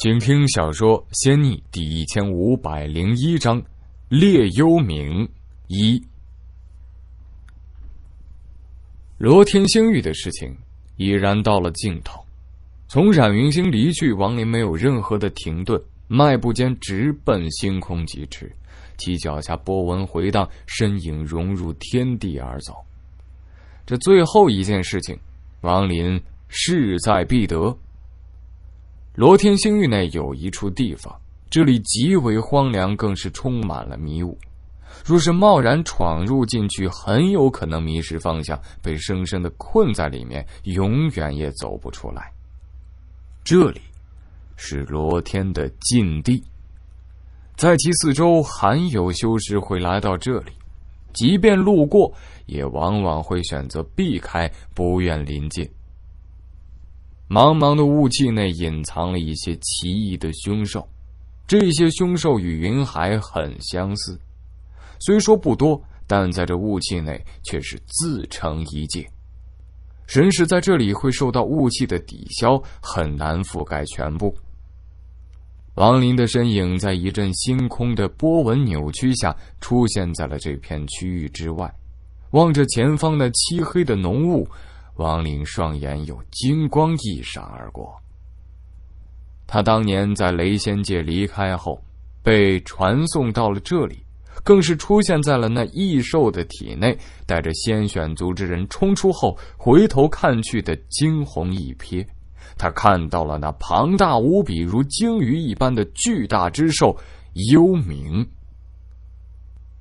请听小说《仙逆》第一千五百零一章《列幽冥》一。罗天星域的事情已然到了尽头，从冉云星离去，王林没有任何的停顿，迈步间直奔星空疾驰，其脚下波纹回荡，身影融入天地而走。这最后一件事情，王林势在必得。罗天星域内有一处地方，这里极为荒凉，更是充满了迷雾。若是贸然闯入进去，很有可能迷失方向，被生生的困在里面，永远也走不出来。这里，是罗天的禁地，在其四周罕有修士会来到这里，即便路过，也往往会选择避开，不愿临近。茫茫的雾气内隐藏了一些奇异的凶兽，这些凶兽与云海很相似，虽说不多，但在这雾气内却是自成一界。神识在这里会受到雾气的抵消，很难覆盖全部。王林的身影在一阵星空的波纹扭曲下，出现在了这片区域之外，望着前方那漆黑的浓雾。王林双眼有金光一闪而过，他当年在雷仙界离开后，被传送到了这里，更是出现在了那异兽的体内，带着先选族之人冲出后，回头看去的惊鸿一瞥，他看到了那庞大无比、如鲸鱼一般的巨大之兽幽冥。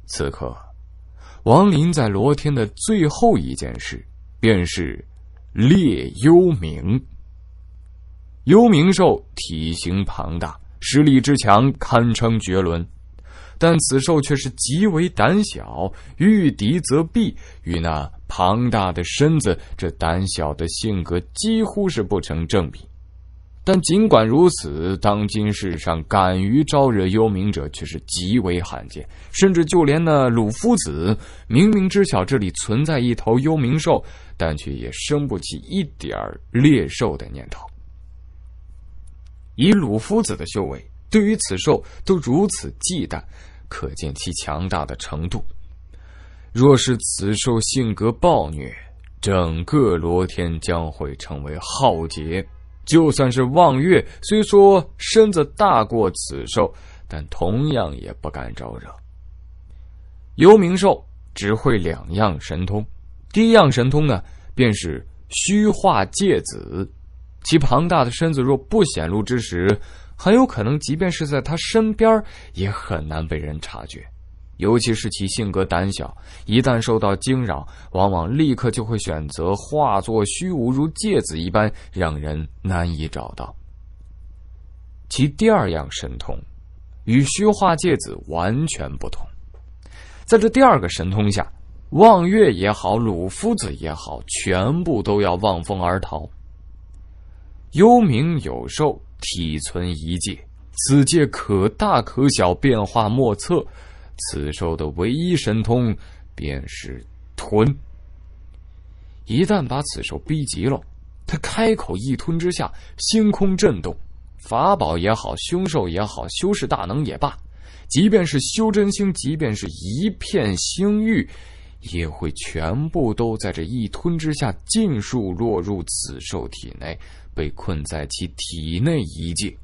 此刻，王林在罗天的最后一件事，便是。猎幽冥。幽冥兽体型庞大，实力之强堪称绝伦，但此兽却是极为胆小，遇敌则避，与那庞大的身子，这胆小的性格几乎是不成正比。但尽管如此，当今世上敢于招惹幽冥者却是极为罕见，甚至就连那鲁夫子明明知晓这里存在一头幽冥兽，但却也生不起一点儿猎兽的念头。以鲁夫子的修为，对于此兽都如此忌惮，可见其强大的程度。若是此兽性格暴虐，整个罗天将会成为浩劫。就算是望月，虽说身子大过此兽，但同样也不敢招惹。幽冥兽只会两样神通，第一样神通呢，便是虚化介子，其庞大的身子若不显露之时，很有可能即便是在他身边，也很难被人察觉。尤其是其性格胆小，一旦受到惊扰，往往立刻就会选择化作虚无，如芥子一般，让人难以找到。其第二样神通，与虚化芥子完全不同。在这第二个神通下，望月也好，鲁夫子也好，全部都要望风而逃。幽冥有兽，体存一界，此界可大可小，变化莫测。此兽的唯一神通便是吞。一旦把此兽逼急了，它开口一吞之下，星空震动，法宝也好，凶兽也好，修士大能也罢，即便是修真星，即便是一片星域，也会全部都在这一吞之下尽数落入此兽体内，被困在其体内一界，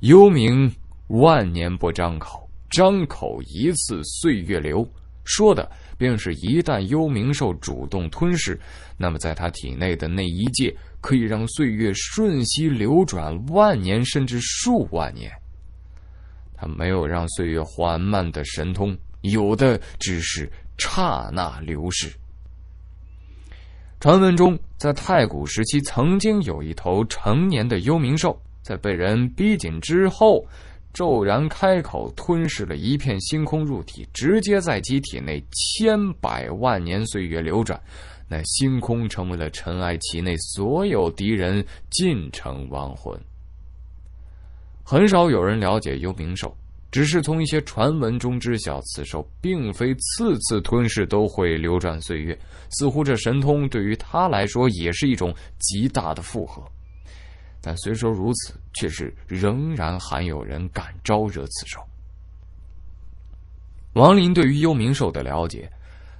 幽冥万年不张口。张口一次，岁月流，说的便是一旦幽冥兽主动吞噬，那么在他体内的那一界，可以让岁月瞬息流转万年，甚至数万年。他没有让岁月缓慢的神通，有的只是刹那流逝。传闻中，在太古时期，曾经有一头成年的幽冥兽，在被人逼紧之后。骤然开口，吞噬了一片星空入体，直接在其体内千百万年岁月流转，那星空成为了尘埃，其内所有敌人尽成亡魂。很少有人了解幽冥兽，只是从一些传闻中知晓，此兽并非次次吞噬都会流转岁月，似乎这神通对于他来说也是一种极大的负荷。但虽说如此，却是仍然还有人敢招惹此兽。王林对于幽冥兽的了解，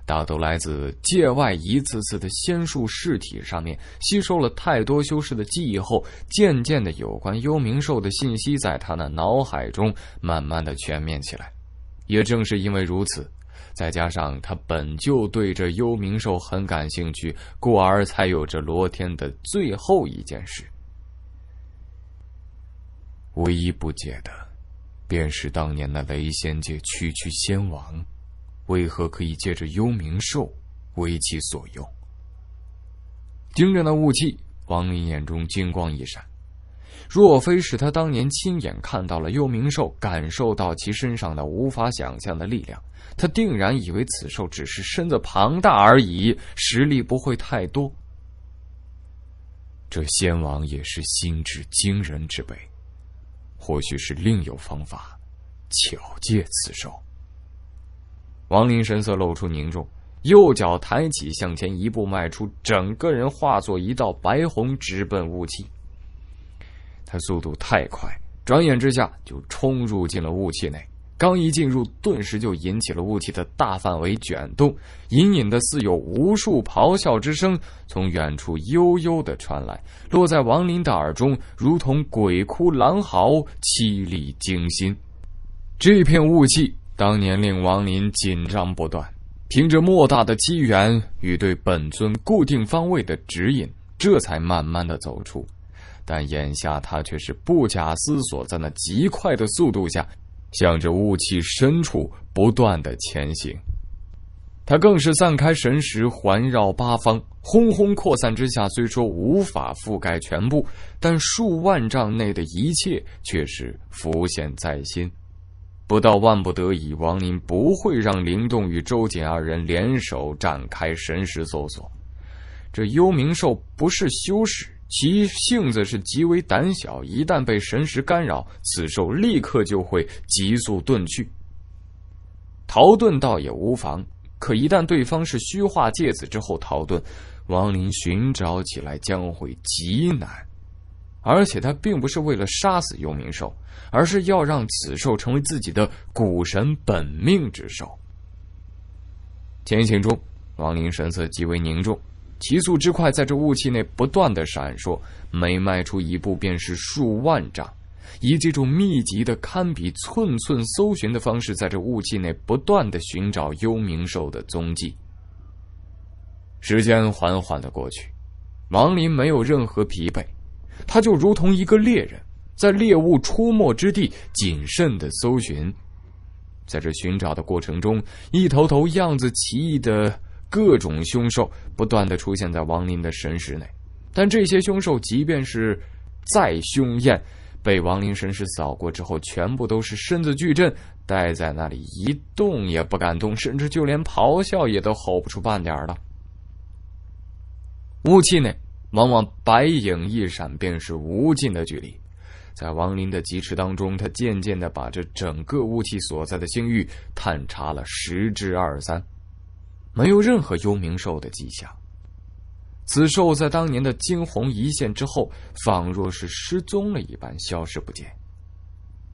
大都来自界外一次次的仙术试体上面，吸收了太多修士的记忆后，渐渐的有关幽冥兽的信息在他的脑海中慢慢的全面起来。也正是因为如此，再加上他本就对这幽冥兽很感兴趣，故而才有着罗天的最后一件事。唯一不解的，便是当年那雷仙界区区仙王，为何可以借着幽冥兽为其所用？盯着那雾气，王林眼中金光一闪。若非是他当年亲眼看到了幽冥兽，感受到其身上的无法想象的力量，他定然以为此兽只是身子庞大而已，实力不会太多。这仙王也是心智惊人之辈。或许是另有方法，巧借此手。王林神色露出凝重，右脚抬起向前一步迈出，整个人化作一道白虹，直奔雾气。他速度太快，转眼之下就冲入进了雾气内。刚一进入，顿时就引起了雾气的大范围卷动，隐隐的似有无数咆哮之声从远处悠悠的传来，落在王林的耳中，如同鬼哭狼嚎，凄厉惊心。这片雾气当年令王林紧张不断，凭着莫大的机缘与对本尊固定方位的指引，这才慢慢的走出。但眼下他却是不假思索，在那极快的速度下。向着雾气深处不断的前行，他更是散开神识，环绕八方，轰轰扩散之下，虽说无法覆盖全部，但数万丈内的一切却是浮现在心。不到万不得已，王林不会让林动与周瑾二人联手展开神识搜索。这幽冥兽不是修士。其性子是极为胆小，一旦被神识干扰，此兽立刻就会急速遁去。逃遁倒也无妨，可一旦对方是虚化介子之后逃遁，王林寻找起来将会极难。而且他并不是为了杀死幽冥兽，而是要让此兽成为自己的古神本命之兽。前行中，王林神色极为凝重。极速之快，在这雾气内不断的闪烁，每迈出一步便是数万丈，以这种密集的、堪比寸寸搜寻的方式，在这雾气内不断的寻找幽冥兽的踪迹。时间缓缓的过去，王林没有任何疲惫，他就如同一个猎人，在猎物出没之地谨慎的搜寻。在这寻找的过程中，一头头样子奇异的。各种凶兽不断的出现在王林的神识内，但这些凶兽即便是再凶艳，被王林神识扫过之后，全部都是身子巨震，待在那里一动也不敢动，甚至就连咆哮也都吼不出半点了。雾气内，往往白影一闪，便是无尽的距离。在王林的疾驰当中，他渐渐的把这整个雾气所在的星域探查了十之二三。没有任何幽冥兽的迹象，此兽在当年的惊鸿一现之后，仿若是失踪了一般，消失不见。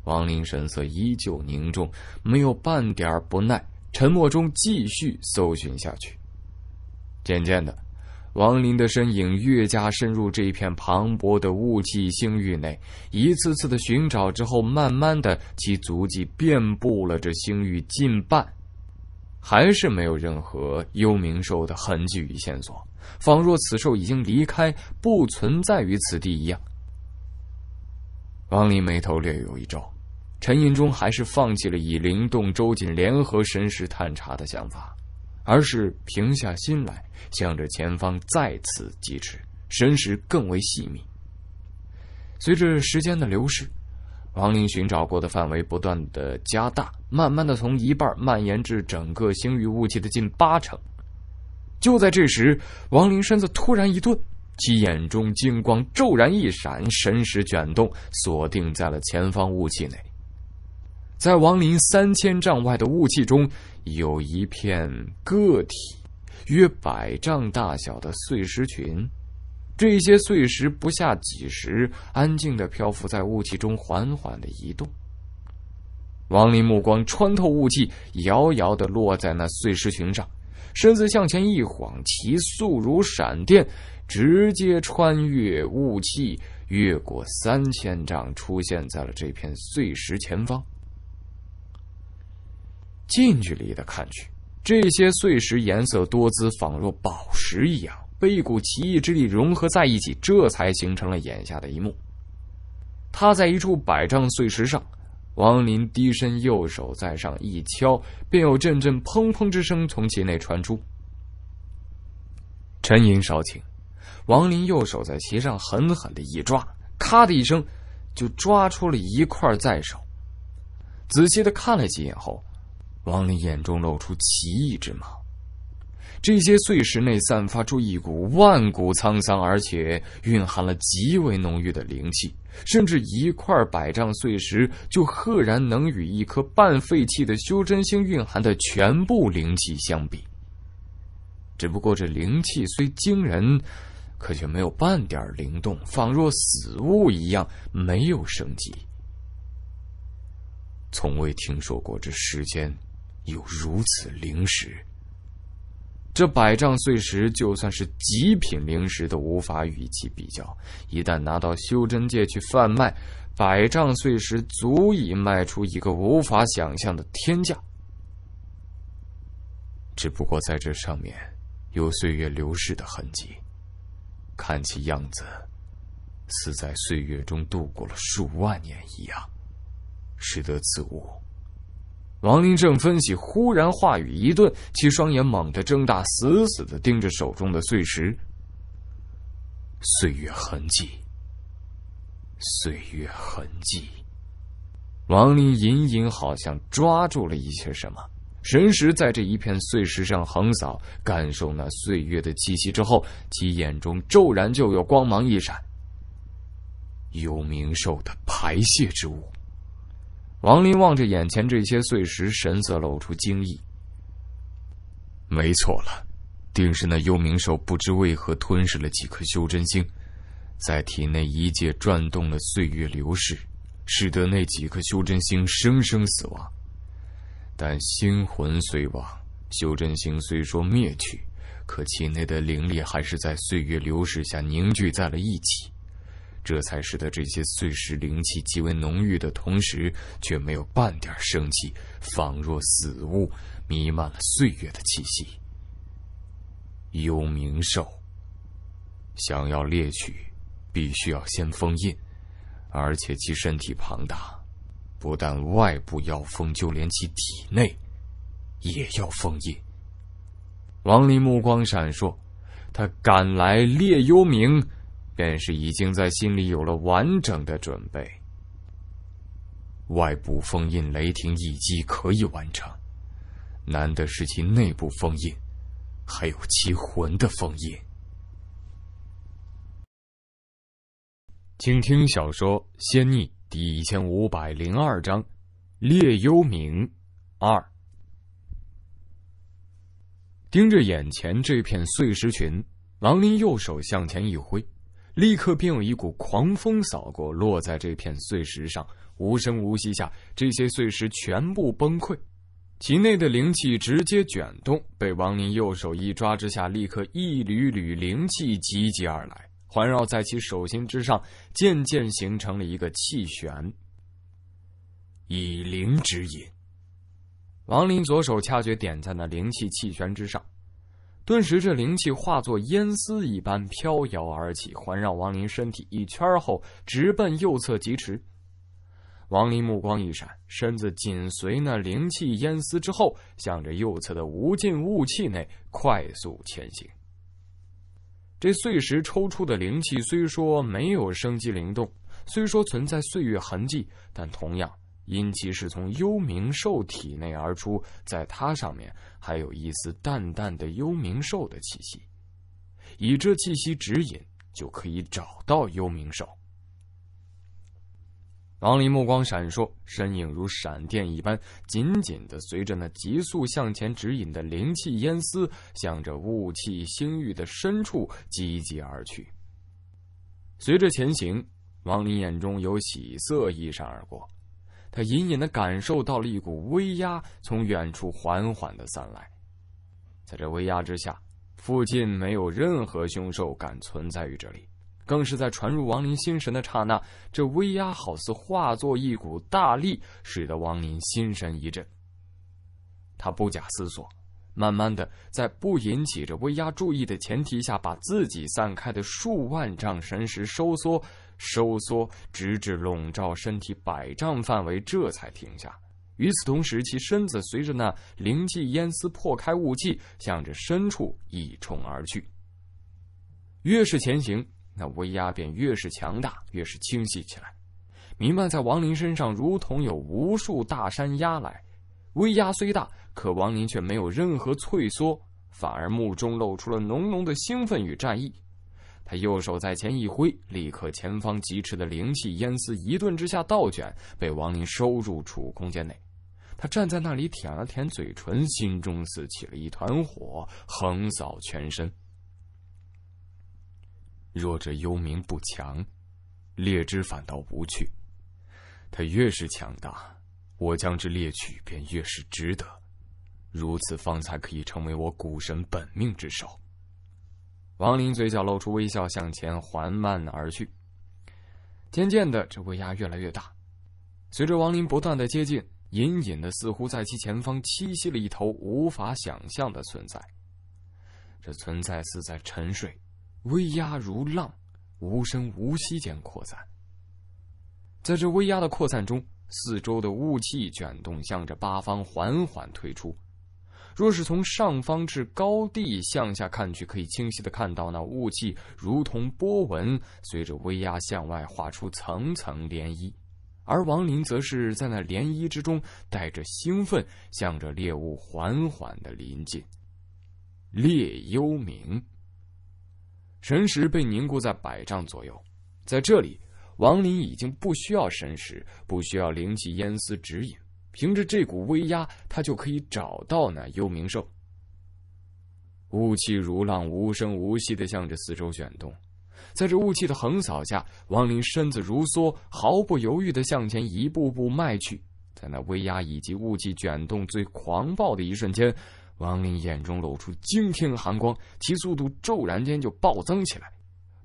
王林神色依旧凝重，没有半点不耐，沉默中继续搜寻下去。渐渐的，王林的身影越加深入这一片磅礴的雾气星域内，一次次的寻找之后，慢慢的，其足迹遍布了这星域近半。还是没有任何幽冥兽的痕迹与线索，仿若此兽已经离开，不存在于此地一样。王林眉头略有一皱，沉吟中还是放弃了以灵动、周瑾联合神识探查的想法，而是平下心来，向着前方再次疾驰，神识更为细密。随着时间的流逝。王林寻找过的范围不断的加大，慢慢的从一半蔓延至整个星域雾气的近八成。就在这时，王林身子突然一顿，其眼中金光骤然一闪，神识卷动，锁定在了前方雾气内。在王林三千丈外的雾气中，有一片个体约百丈大小的碎石群。这些碎石不下几十，安静的漂浮在雾气中，缓缓的移动。王林目光穿透雾气，遥遥的落在那碎石群上，身子向前一晃，其速如闪电，直接穿越雾气，越过三千丈，出现在了这片碎石前方。近距离的看去，这些碎石颜色多姿，仿若宝石一样。被一股奇异之力融合在一起，这才形成了眼下的一幕。他在一处百丈碎石上，王林低身，右手在上一敲，便有阵阵砰砰之声从其内传出。沉吟稍顷，王林右手在其上狠狠的一抓，咔的一声，就抓出了一块在手。仔细的看了几眼后，王林眼中露出奇异之芒。这些碎石内散发出一股万古沧桑，而且蕴含了极为浓郁的灵气，甚至一块百丈碎石就赫然能与一颗半废弃的修真星蕴含的全部灵气相比。只不过这灵气虽惊人，可却没有半点灵动，仿若死物一样，没有生机。从未听说过这世间有如此灵石。这百丈碎石，就算是极品灵石都无法与其比较。一旦拿到修真界去贩卖，百丈碎石足以卖出一个无法想象的天价。只不过在这上面，有岁月流逝的痕迹，看其样子，似在岁月中度过了数万年一样，使得此物。王林正分析，忽然话语一顿，其双眼猛地睁大，死死的盯着手中的碎石。岁月痕迹，岁月痕迹，王林隐隐好像抓住了一些什么。神识在这一片碎石上横扫，感受那岁月的气息之后，其眼中骤然就有光芒一闪。幽冥兽的排泄之物。王林望着眼前这些碎石，神色露出惊异。没错了，定是那幽冥兽不知为何吞噬了几颗修真星，在体内一界转动了岁月流逝，使得那几颗修真星生生死亡。但星魂虽亡，修真星虽说灭去，可体内的灵力还是在岁月流逝下凝聚在了一起。这才使得这些碎石灵气极为浓郁的同时，却没有半点生气，仿若死物，弥漫了岁月的气息。幽冥兽想要猎取，必须要先封印，而且其身体庞大，不但外部要封，就连其体内也要封印。王林目光闪烁，他赶来猎幽冥。便是已经在心里有了完整的准备，外部封印雷霆一击可以完成，难的是其内部封印，还有其魂的封印。请听小说《仙逆》第一千五百零二章《猎幽冥二》，盯着眼前这片碎石群，狼林右手向前一挥。立刻便有一股狂风扫过，落在这片碎石上。无声无息下，这些碎石全部崩溃，其内的灵气直接卷动。被王林右手一抓之下，立刻一缕缕灵气集结而来，环绕在其手心之上，渐渐形成了一个气旋。以灵指引，王林左手掐诀，点在那灵气气旋之上。顿时，这灵气化作烟丝一般飘摇而起，环绕王林身体一圈后，直奔右侧疾驰。王林目光一闪，身子紧随那灵气烟丝之后，向着右侧的无尽雾气内快速前行。这碎石抽出的灵气虽说没有生机灵动，虽说存在岁月痕迹，但同样。因其是从幽冥兽体内而出，在它上面还有一丝淡淡的幽冥兽的气息，以这气息指引，就可以找到幽冥兽。王林目光闪烁，身影如闪电一般，紧紧的随着那急速向前指引的灵气烟丝，向着雾气星域的深处疾疾而去。随着前行，王林眼中有喜色一闪而过。他隐隐的感受到了一股威压从远处缓缓的散来，在这威压之下，附近没有任何凶兽敢存在于这里，更是在传入王林心神的刹那，这威压好似化作一股大力，使得王林心神一震。他不假思索。慢慢的，在不引起这威压注意的前提下，把自己散开的数万丈神识收缩、收缩，直至笼罩身体百丈范围，这才停下。与此同时，其身子随着那灵气烟丝破开雾气，向着深处一冲而去。越是前行，那威压便越是强大，越是清晰起来，弥漫在王林身上，如同有无数大山压来。威压虽大。可王林却没有任何退缩，反而目中露出了浓浓的兴奋与战意。他右手在前一挥，立刻前方疾驰的灵气烟丝一顿之下倒卷，被王林收入储物空间内。他站在那里舔了舔嘴唇，心中似起了一团火，横扫全身。弱者幽冥不强，劣之反倒无趣。他越是强大，我将之猎取便越是值得。如此方才可以成为我古神本命之手。王林嘴角露出微笑，向前缓慢而去。渐渐的，这威压越来越大。随着王林不断的接近，隐隐的似乎在其前方栖息了一头无法想象的存在。这存在似在沉睡，威压如浪，无声无息间扩散。在这威压的扩散中，四周的雾气卷动，向着八方缓缓退出。若是从上方至高地向下看去，可以清晰的看到那雾气如同波纹，随着威压向外划出层层涟漪，而王林则是在那涟漪之中，带着兴奋，向着猎物缓缓的临近。猎幽冥。神识被凝固在百丈左右，在这里，王林已经不需要神识，不需要灵气烟丝指引。凭着这股威压，他就可以找到那幽冥兽。雾气如浪，无声无息的向着四周卷动，在这雾气的横扫下，王林身子如梭，毫不犹豫的向前一步步迈去。在那威压以及雾气卷动最狂暴的一瞬间，王林眼中露出惊天寒光，其速度骤然间就暴增起来，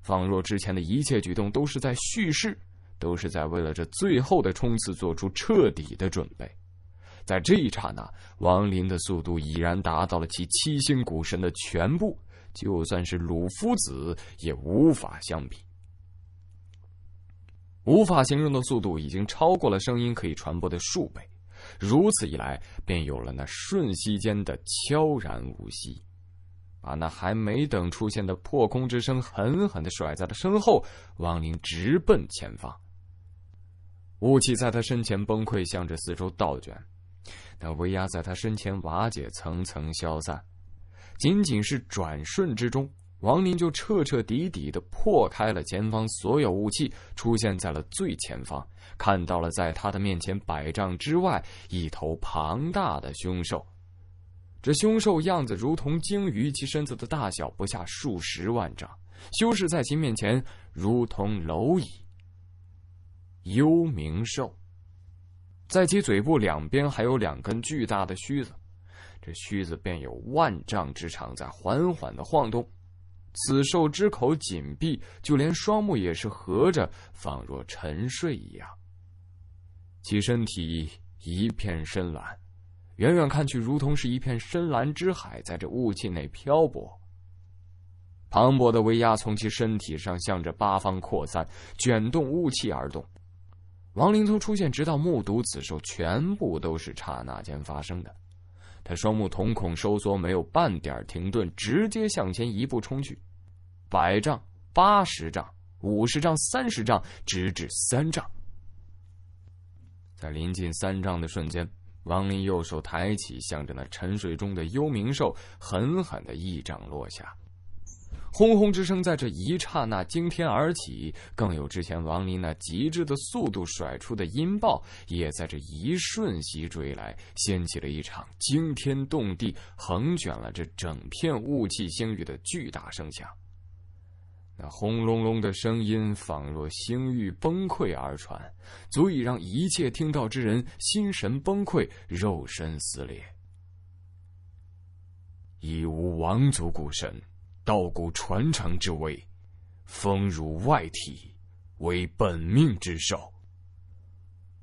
仿若之前的一切举动都是在蓄势，都是在为了这最后的冲刺做出彻底的准备。在这一刹那，王林的速度已然达到了其七星古神的全部，就算是鲁夫子也无法相比。无法形容的速度已经超过了声音可以传播的数倍，如此一来，便有了那瞬息间的悄然无息，把那还没等出现的破空之声狠狠的甩在了身后。王林直奔前方，雾气在他身前崩溃，向着四周倒卷。那威压在他身前瓦解，层层消散，仅仅是转瞬之中，王林就彻彻底底的破开了前方所有雾气，出现在了最前方，看到了在他的面前百丈之外一头庞大的凶兽。这凶兽样子如同鲸鱼，其身子的大小不下数十万丈，修士在其面前如同蝼蚁。幽冥兽。在其嘴部两边还有两根巨大的须子，这须子便有万丈之长，在缓缓的晃动。此兽之口紧闭，就连双目也是合着，仿若沉睡一样。其身体一片深蓝，远远看去如同是一片深蓝之海，在这雾气内漂泊。磅礴的威压从其身体上向着八方扩散，卷动雾气而动。王林从出现直到目睹此兽，全部都是刹那间发生的。他双目瞳孔收缩，没有半点停顿，直接向前一步冲去，百丈、八十丈、五十丈、三十丈，直至三丈。在临近三丈的瞬间，王林右手抬起，向着那沉睡中的幽冥兽狠狠的一掌落下。轰轰之声在这一刹那惊天而起，更有之前王林那极致的速度甩出的音爆，也在这一瞬息追来，掀起了一场惊天动地、横卷了这整片雾气星域的巨大声响。那轰隆隆的声音，仿若星域崩溃而传，足以让一切听到之人心神崩溃、肉身撕裂。已无王族股神。道骨传承之威，封入外体，为本命之兽。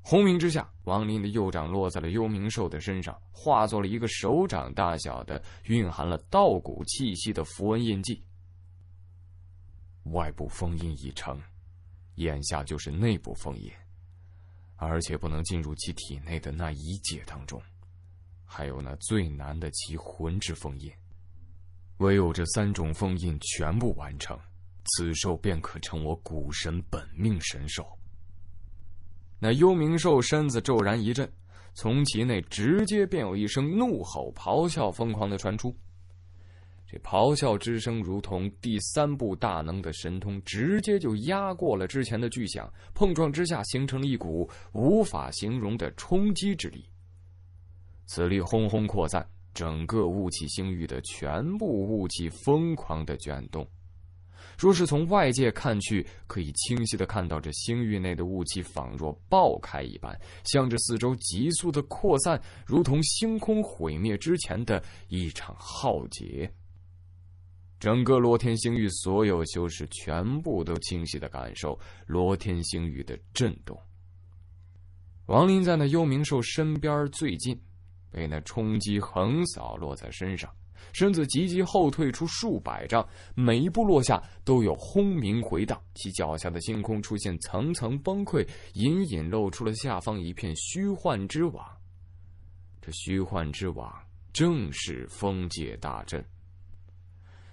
轰鸣之下，王林的右掌落在了幽冥兽的身上，化作了一个手掌大小的、蕴含了道骨气息的符文印记。外部封印已成，眼下就是内部封印，而且不能进入其体内的那一界当中，还有那最难的其魂之封印。唯有这三种封印全部完成，此兽便可成我古神本命神兽。那幽冥兽身子骤然一震，从其内直接便有一声怒吼咆哮，疯狂的传出。这咆哮之声如同第三部大能的神通，直接就压过了之前的巨响。碰撞之下，形成了一股无法形容的冲击之力。此力轰轰扩散。整个雾气星域的全部雾气疯狂的卷动，若是从外界看去，可以清晰的看到这星域内的雾气仿若爆开一般，向着四周急速的扩散，如同星空毁灭之前的一场浩劫。整个罗天星域所有修士全部都清晰的感受罗天星域的震动。王林在那幽冥兽身边最近。被那冲击横扫落在身上，身子急急后退出数百丈，每一步落下都有轰鸣回荡，其脚下的星空出现层层崩溃，隐隐露出了下方一片虚幻之网。这虚幻之网正是封界大阵。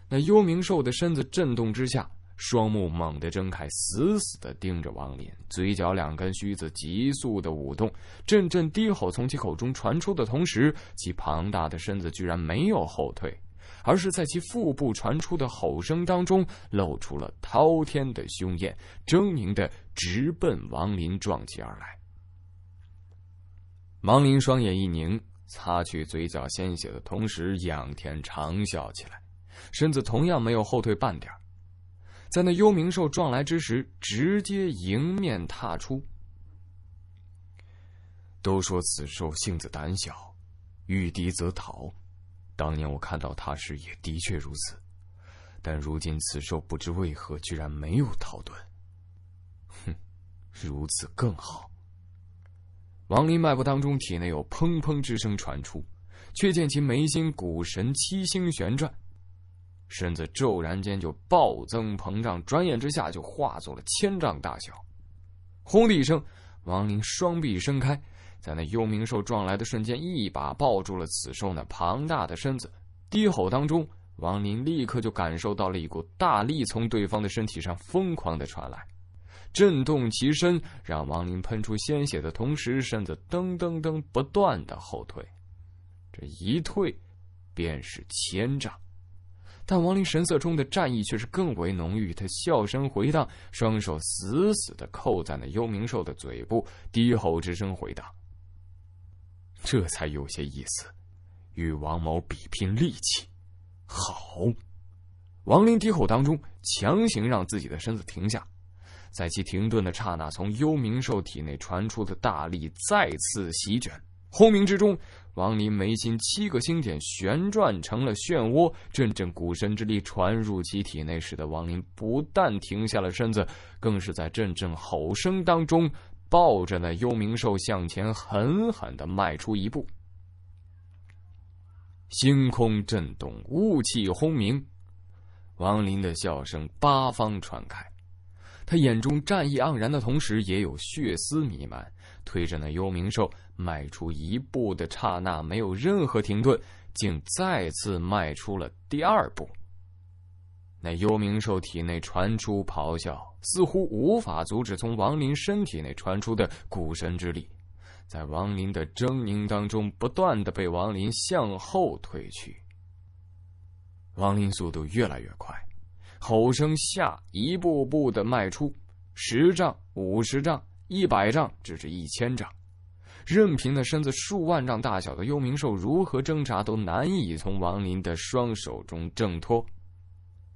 那幽冥兽的身子震动之下。双目猛地睁开，死死的盯着王林，嘴角两根须子急速的舞动，阵阵低吼从其口中传出的同时，其庞大的身子居然没有后退，而是在其腹部传出的吼声当中露出了滔天的凶焰，狰狞的直奔王林撞击而来。王林双眼一凝，擦去嘴角鲜血的同时，仰天长啸起来，身子同样没有后退半点。在那幽冥兽撞来之时，直接迎面踏出。都说此兽性子胆小，遇敌则逃。当年我看到它时，也的确如此。但如今此兽不知为何，居然没有逃遁。哼，如此更好。王林脉搏当中，体内有砰砰之声传出，却见其眉心古神七星旋转。身子骤然间就暴增膨胀，转眼之下就化作了千丈大小。轰的一声，王林双臂伸开，在那幽冥兽撞来的瞬间，一把抱住了此兽那庞大的身子。低吼当中，王林立刻就感受到了一股大力从对方的身体上疯狂的传来，震动其身，让王林喷出鲜血的同时，身子噔噔噔不断的后退。这一退，便是千丈。但王林神色中的战意却是更为浓郁，他笑声回荡，双手死死地扣在那幽冥兽的嘴部，低吼之声回荡。这才有些意思，与王某比拼力气，好！王林低吼当中，强行让自己的身子停下，在其停顿的刹那，从幽冥兽体内传出的大力再次席卷，轰鸣之中。王林眉心七个星点旋转成了漩涡，阵阵古神之力传入其体内，使得王林不但停下了身子，更是在阵阵吼声当中，抱着那幽冥兽向前狠狠的迈出一步。星空震动，雾气轰鸣，王林的笑声八方传开，他眼中战意盎然的同时，也有血丝弥漫，推着那幽冥兽。迈出一步的刹那，没有任何停顿，竟再次迈出了第二步。那幽冥兽体内传出咆哮，似乎无法阻止从王林身体内传出的古神之力，在王林的狰狞当中，不断的被王林向后退去。王林速度越来越快，吼声下，一步步的迈出十丈、五十丈、一百丈，直至一千丈。任凭那身子数万丈大小的幽冥兽如何挣扎，都难以从王林的双手中挣脱，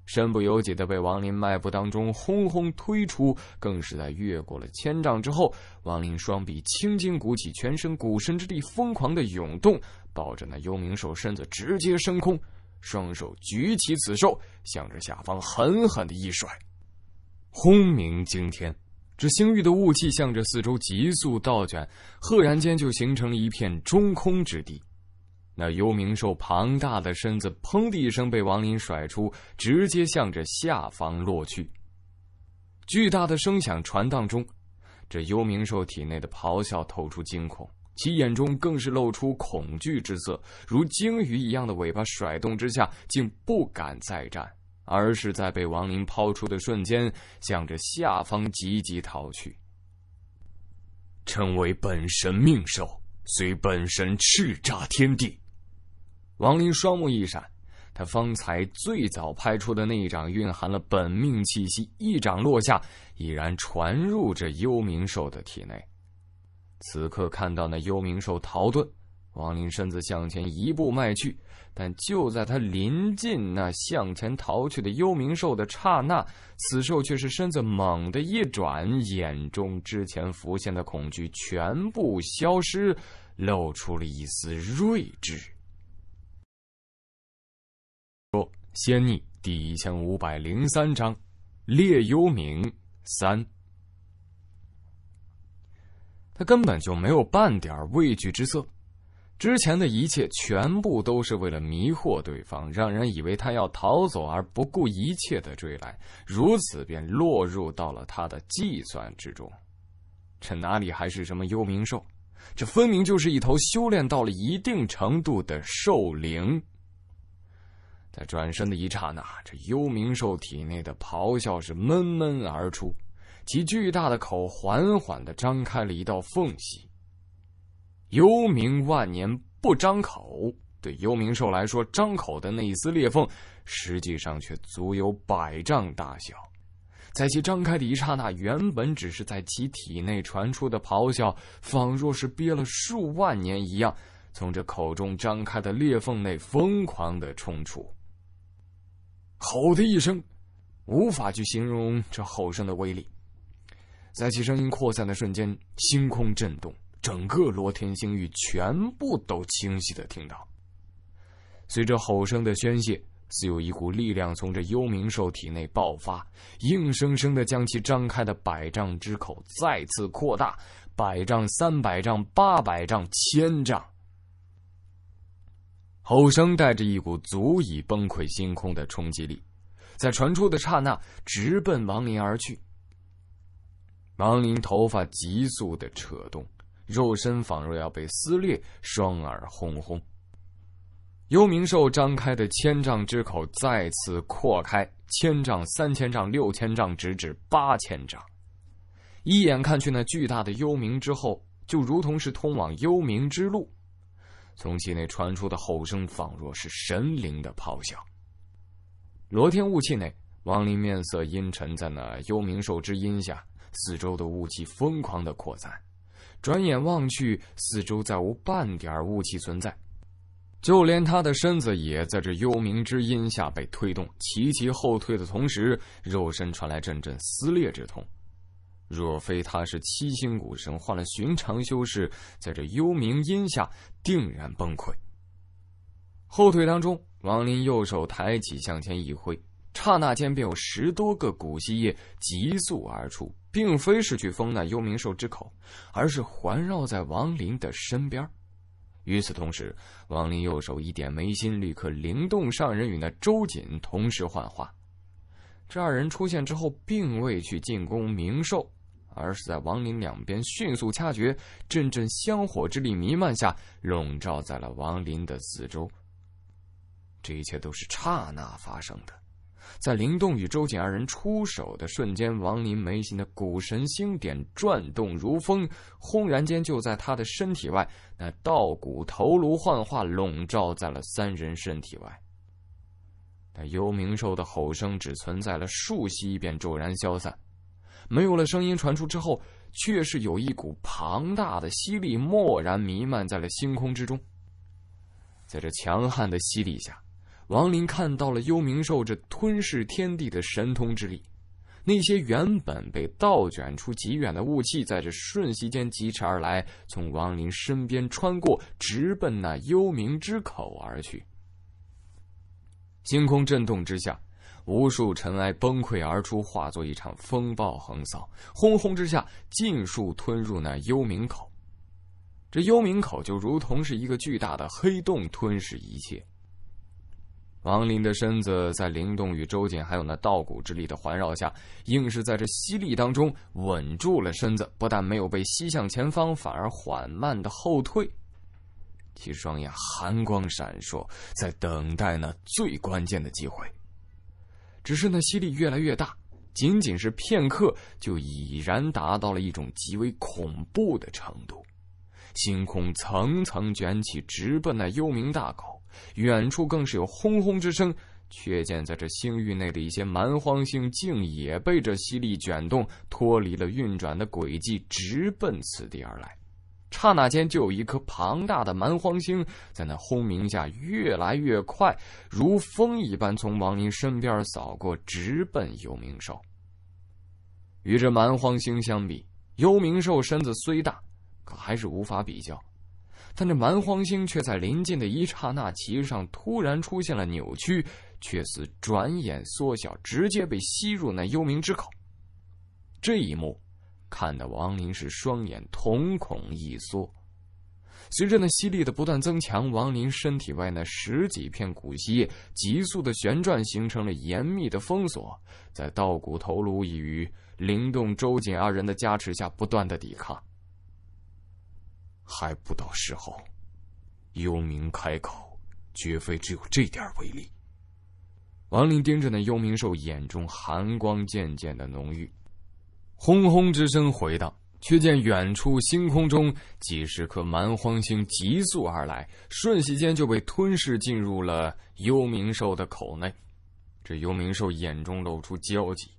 身不由己的被王林迈步当中轰轰推出。更是在越过了千丈之后，王林双臂青筋鼓起，全身股神之力疯狂的涌动，抱着那幽冥兽身子直接升空，双手举起此兽，向着下方狠狠的一甩，轰鸣惊天。这星域的雾气向着四周急速倒卷，赫然间就形成了一片中空之地。那幽冥兽庞大的身子“砰”的一声被王林甩出，直接向着下方落去。巨大的声响传荡中，这幽冥兽体内的咆哮透出惊恐，其眼中更是露出恐惧之色，如鲸鱼一样的尾巴甩动之下，竟不敢再战。而是在被王林抛出的瞬间，向着下方急急逃去。称为本神命兽，随本神叱咤天地。王林双目一闪，他方才最早拍出的那一掌，蕴含了本命气息，一掌落下，已然传入这幽冥兽的体内。此刻看到那幽冥兽逃遁，王林身子向前一步迈去。但就在他临近那向前逃去的幽冥兽的刹那，此兽却是身子猛地一转，眼中之前浮现的恐惧全部消失，露出了一丝睿智。说《仙逆》第一千五百零三章《猎幽冥三》，他根本就没有半点畏惧之色。之前的一切全部都是为了迷惑对方，让人以为他要逃走而不顾一切的追来，如此便落入到了他的计算之中。这哪里还是什么幽冥兽？这分明就是一头修炼到了一定程度的兽灵。在转身的一刹那，这幽冥兽体内的咆哮是闷闷而出，其巨大的口缓缓的张开了一道缝隙。幽冥万年不张口，对幽冥兽来说，张口的那一丝裂缝，实际上却足有百丈大小。在其张开的一刹那，原本只是在其体内传出的咆哮，仿若是憋了数万年一样，从这口中张开的裂缝内疯狂的冲出。吼的一声，无法去形容这吼声的威力。在其声音扩散的瞬间，星空震动。整个罗天星域全部都清晰的听到。随着吼声的宣泄，似有一股力量从这幽冥兽体内爆发，硬生生的将其张开的百丈之口再次扩大，百丈、三百丈、八百丈、千丈。吼声带着一股足以崩溃星空的冲击力，在传出的刹那，直奔王林而去。王林头发急速的扯动。肉身仿若要被撕裂，双耳轰轰。幽冥兽张开的千丈之口再次扩开，千丈、三千丈、六千丈，直至八千丈。一眼看去，那巨大的幽冥之后，就如同是通往幽冥之路。从其内传出的吼声，仿若是神灵的咆哮。罗天雾气内，王林面色阴沉，在那幽冥兽之音下，四周的雾气疯狂的扩散。转眼望去，四周再无半点雾气存在，就连他的身子也在这幽冥之阴下被推动，齐齐后退的同时，肉身传来阵阵撕裂之痛。若非他是七星古神，换了寻常修士，在这幽冥阴下定然崩溃。后退当中，王林右手抬起，向前一挥。刹那间，便有十多个古稀叶急速而出，并非是去封那幽冥兽之口，而是环绕在王林的身边。与此同时，王林右手一点眉心，立刻灵动上人与那周瑾同时幻化。这二人出现之后，并未去进攻冥兽，而是在王林两边迅速掐诀，阵阵香火之力弥漫下，笼罩在了王林的四周。这一切都是刹那发生的。在灵动与周瑾二人出手的瞬间，王林眉心的古神星点转动如风，轰然间就在他的身体外，那道骨头颅幻化笼罩在了三人身体外。那幽冥兽的吼声只存在了数息，便骤然消散。没有了声音传出之后，却是有一股庞大的吸力蓦然弥漫在了星空之中。在这强悍的吸力下。王林看到了幽冥兽这吞噬天地的神通之力，那些原本被倒卷出极远的雾气，在这瞬息间疾驰而来，从王林身边穿过，直奔那幽冥之口而去。星空震动之下，无数尘埃崩溃而出，化作一场风暴横扫，轰轰之下，尽数吞入那幽冥口。这幽冥口就如同是一个巨大的黑洞，吞噬一切。王林的身子在灵动与周瑾还有那道骨之力的环绕下，硬是在这吸力当中稳住了身子，不但没有被吸向前方，反而缓慢的后退。其双眼寒光闪烁，在等待那最关键的机会。只是那吸力越来越大，仅仅是片刻，就已然达到了一种极为恐怖的程度，星空层层卷起，直奔那幽冥大口。远处更是有轰轰之声，却见在这星域内的一些蛮荒星竟也被这吸力卷动，脱离了运转的轨迹，直奔此地而来。刹那间，就有一颗庞大的蛮荒星在那轰鸣下越来越快，如风一般从王林身边扫过，直奔幽冥兽。与这蛮荒星相比，幽冥兽身子虽大，可还是无法比较。但这蛮荒星却在临近的一刹那，其上突然出现了扭曲，却似转眼缩小，直接被吸入那幽冥之口。这一幕，看得王林是双眼瞳孔一缩。随着那吸力的不断增强，王林身体外那十几片骨息急速的旋转，形成了严密的封锁，在稻谷头颅与灵动周瑾二人的加持下，不断的抵抗。还不到时候，幽冥开口，绝非只有这点威力。王林盯着那幽冥兽，眼中寒光渐渐的浓郁。轰轰之声回荡，却见远处星空中几十颗蛮荒星急速而来，瞬息间就被吞噬进入了幽冥兽的口内。这幽冥兽眼中露出焦急，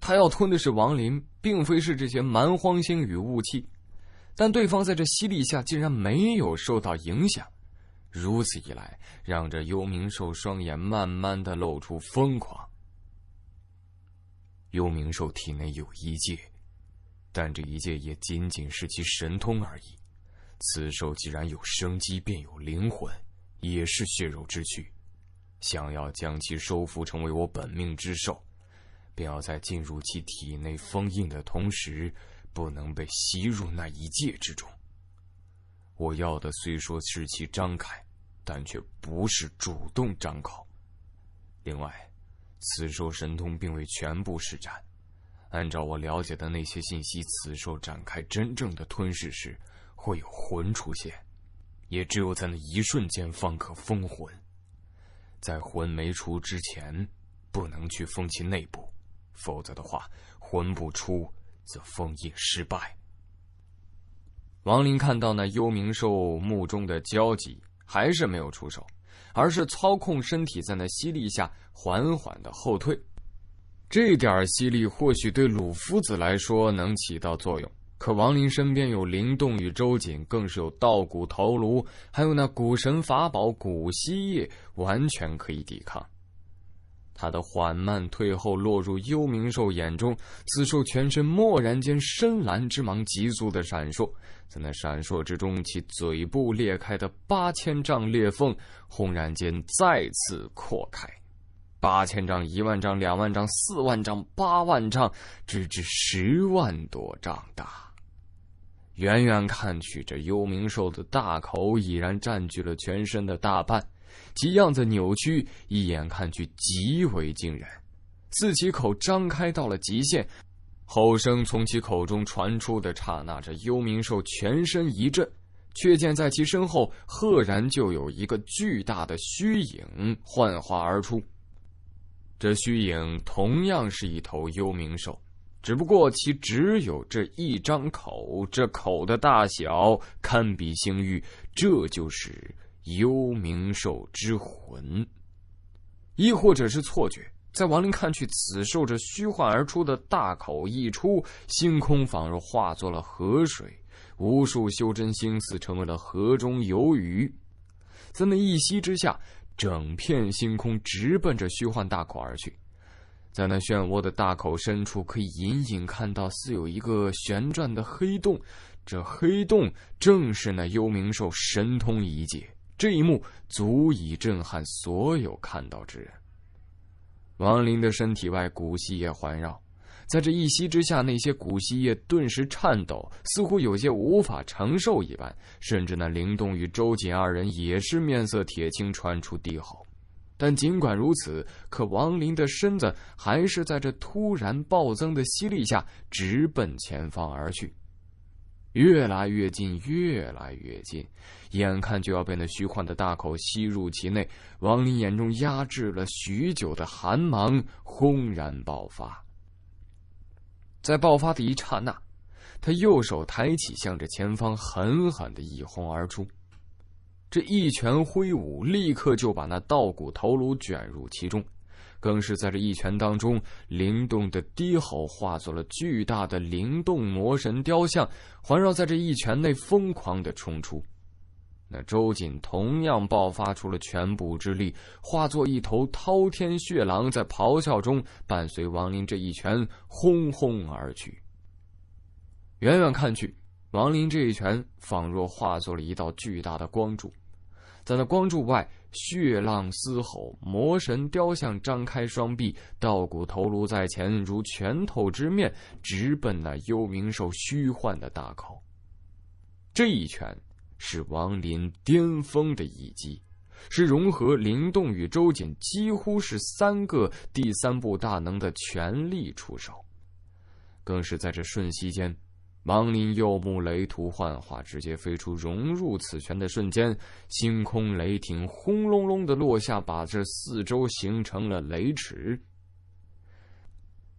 他要吞的是王林，并非是这些蛮荒星与雾气。但对方在这犀利下竟然没有受到影响，如此一来，让这幽冥兽双眼慢慢的露出疯狂。幽冥兽体内有一界，但这一界也仅仅是其神通而已。此兽既然有生机，便有灵魂，也是血肉之躯，想要将其收服成为我本命之兽，便要在进入其体内封印的同时。不能被吸入那一界之中。我要的虽说是其张开，但却不是主动张口。另外，此兽神通并未全部施展。按照我了解的那些信息，此兽展开真正的吞噬时，会有魂出现，也只有在那一瞬间方可封魂。在魂没出之前，不能去封其内部，否则的话，魂不出。则封印失败。王林看到那幽冥兽目中的焦急，还是没有出手，而是操控身体在那吸力下缓缓的后退。这点吸力或许对鲁夫子来说能起到作用，可王林身边有灵动与周瑾，更是有道骨头颅，还有那古神法宝古吸液，完全可以抵抗。他的缓慢退后落入幽冥兽眼中，此兽全身蓦然间深蓝之芒急速的闪烁，在那闪烁之中，其嘴部裂开的八千丈裂缝轰然间再次扩开，八千丈、一万丈、两万丈、四万丈、八万丈，直至十万多丈大。远远看去，这幽冥兽的大口已然占据了全身的大半。其样子扭曲，一眼看去极为惊人。四其口张开到了极限，吼声从其口中传出的刹那，这幽冥兽全身一震。却见在其身后，赫然就有一个巨大的虚影幻化而出。这虚影同样是一头幽冥兽，只不过其只有这一张口，这口的大小堪比星域。这就是。幽冥兽之魂，亦或者是错觉。在王林看去，此兽这虚幻而出的大口一出，星空仿若化作了河水，无数修真星似成为了河中游鱼。在那一吸之下，整片星空直奔着虚幻大口而去。在那漩涡的大口深处，可以隐隐看到似有一个旋转的黑洞。这黑洞正是那幽冥兽神通一界。这一幕足以震撼所有看到之人。王林的身体外古稀叶环绕，在这一息之下，那些古稀叶顿时颤抖，似乎有些无法承受一般。甚至那灵动与周瑾二人也是面色铁青，传出低吼。但尽管如此，可王林的身子还是在这突然暴增的吸力下直奔前方而去。越来越近，越来越近，眼看就要被那虚幻的大口吸入其内。王林眼中压制了许久的寒芒轰然爆发，在爆发的一刹那，他右手抬起，向着前方狠狠的一轰而出。这一拳挥舞，立刻就把那稻谷头颅卷入其中。更是在这一拳当中，灵动的低吼化作了巨大的灵动魔神雕像，环绕在这一拳内疯狂的冲出。那周瑾同样爆发出了全部之力，化作一头滔天血狼，在咆哮中伴随王林这一拳轰轰而去。远远看去，王林这一拳仿若化作了一道巨大的光柱，在那光柱外。血浪嘶吼，魔神雕像张开双臂，稻谷头颅在前，如拳头之面，直奔那幽冥兽虚幻的大口。这一拳是王林巅峰的一击，是融合灵动与周瑾，几乎是三个第三部大能的全力出手，更是在这瞬息间。王林右目雷图幻化，直接飞出，融入此拳的瞬间，星空雷霆轰隆隆的落下，把这四周形成了雷池。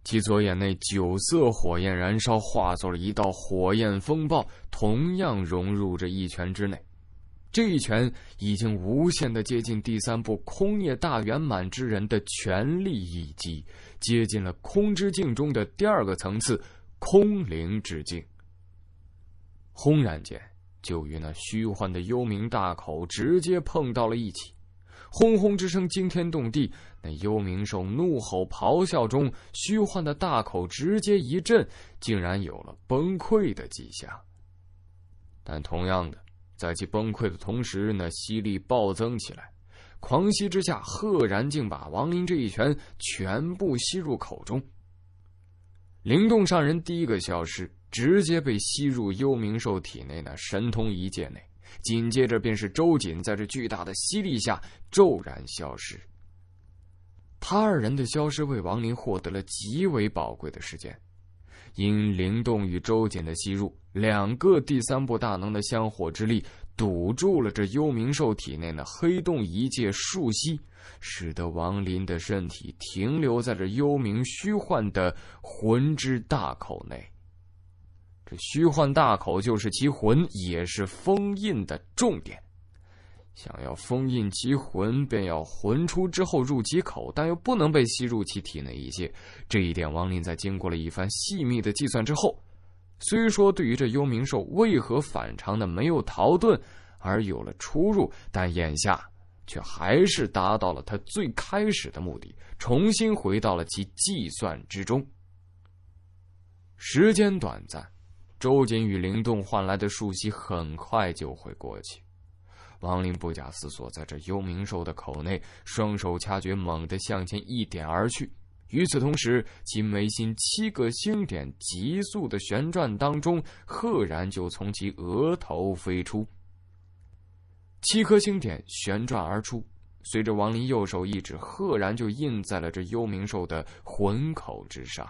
其左眼内九色火焰燃烧，化作了一道火焰风暴，同样融入这一拳之内。这一拳已经无限的接近第三部空业大圆满之人的全力一击，接近了空之境中的第二个层次——空灵之境。轰然间，就与那虚幻的幽冥大口直接碰到了一起，轰轰之声惊天动地。那幽冥兽怒吼咆哮中，虚幻的大口直接一震，竟然有了崩溃的迹象。但同样的，在其崩溃的同时，那吸力暴增起来，狂吸之下，赫然竟把王林这一拳全部吸入口中。灵动上人第一个消失。直接被吸入幽冥兽体内那神通一界内，紧接着便是周瑾在这巨大的吸力下骤然消失。他二人的消失为王林获得了极为宝贵的时间。因灵动与周瑾的吸入，两个第三部大能的香火之力堵住了这幽冥兽体内的黑洞一界树吸，使得王林的身体停留在这幽冥虚幻的魂之大口内。虚幻大口就是其魂，也是封印的重点。想要封印其魂，便要魂出之后入其口，但又不能被吸入其体内一些。这一点，王林在经过了一番细密的计算之后，虽说对于这幽冥兽为何反常的没有逃遁而有了出入，但眼下却还是达到了他最开始的目的，重新回到了其计算之中。时间短暂。周瑾与灵动换来的数息很快就会过去。王林不假思索，在这幽冥兽的口内，双手掐诀，猛地向前一点而去。与此同时，其眉心七个星点急速的旋转当中，赫然就从其额头飞出。七颗星点旋转而出，随着王林右手一指，赫然就印在了这幽冥兽的魂口之上。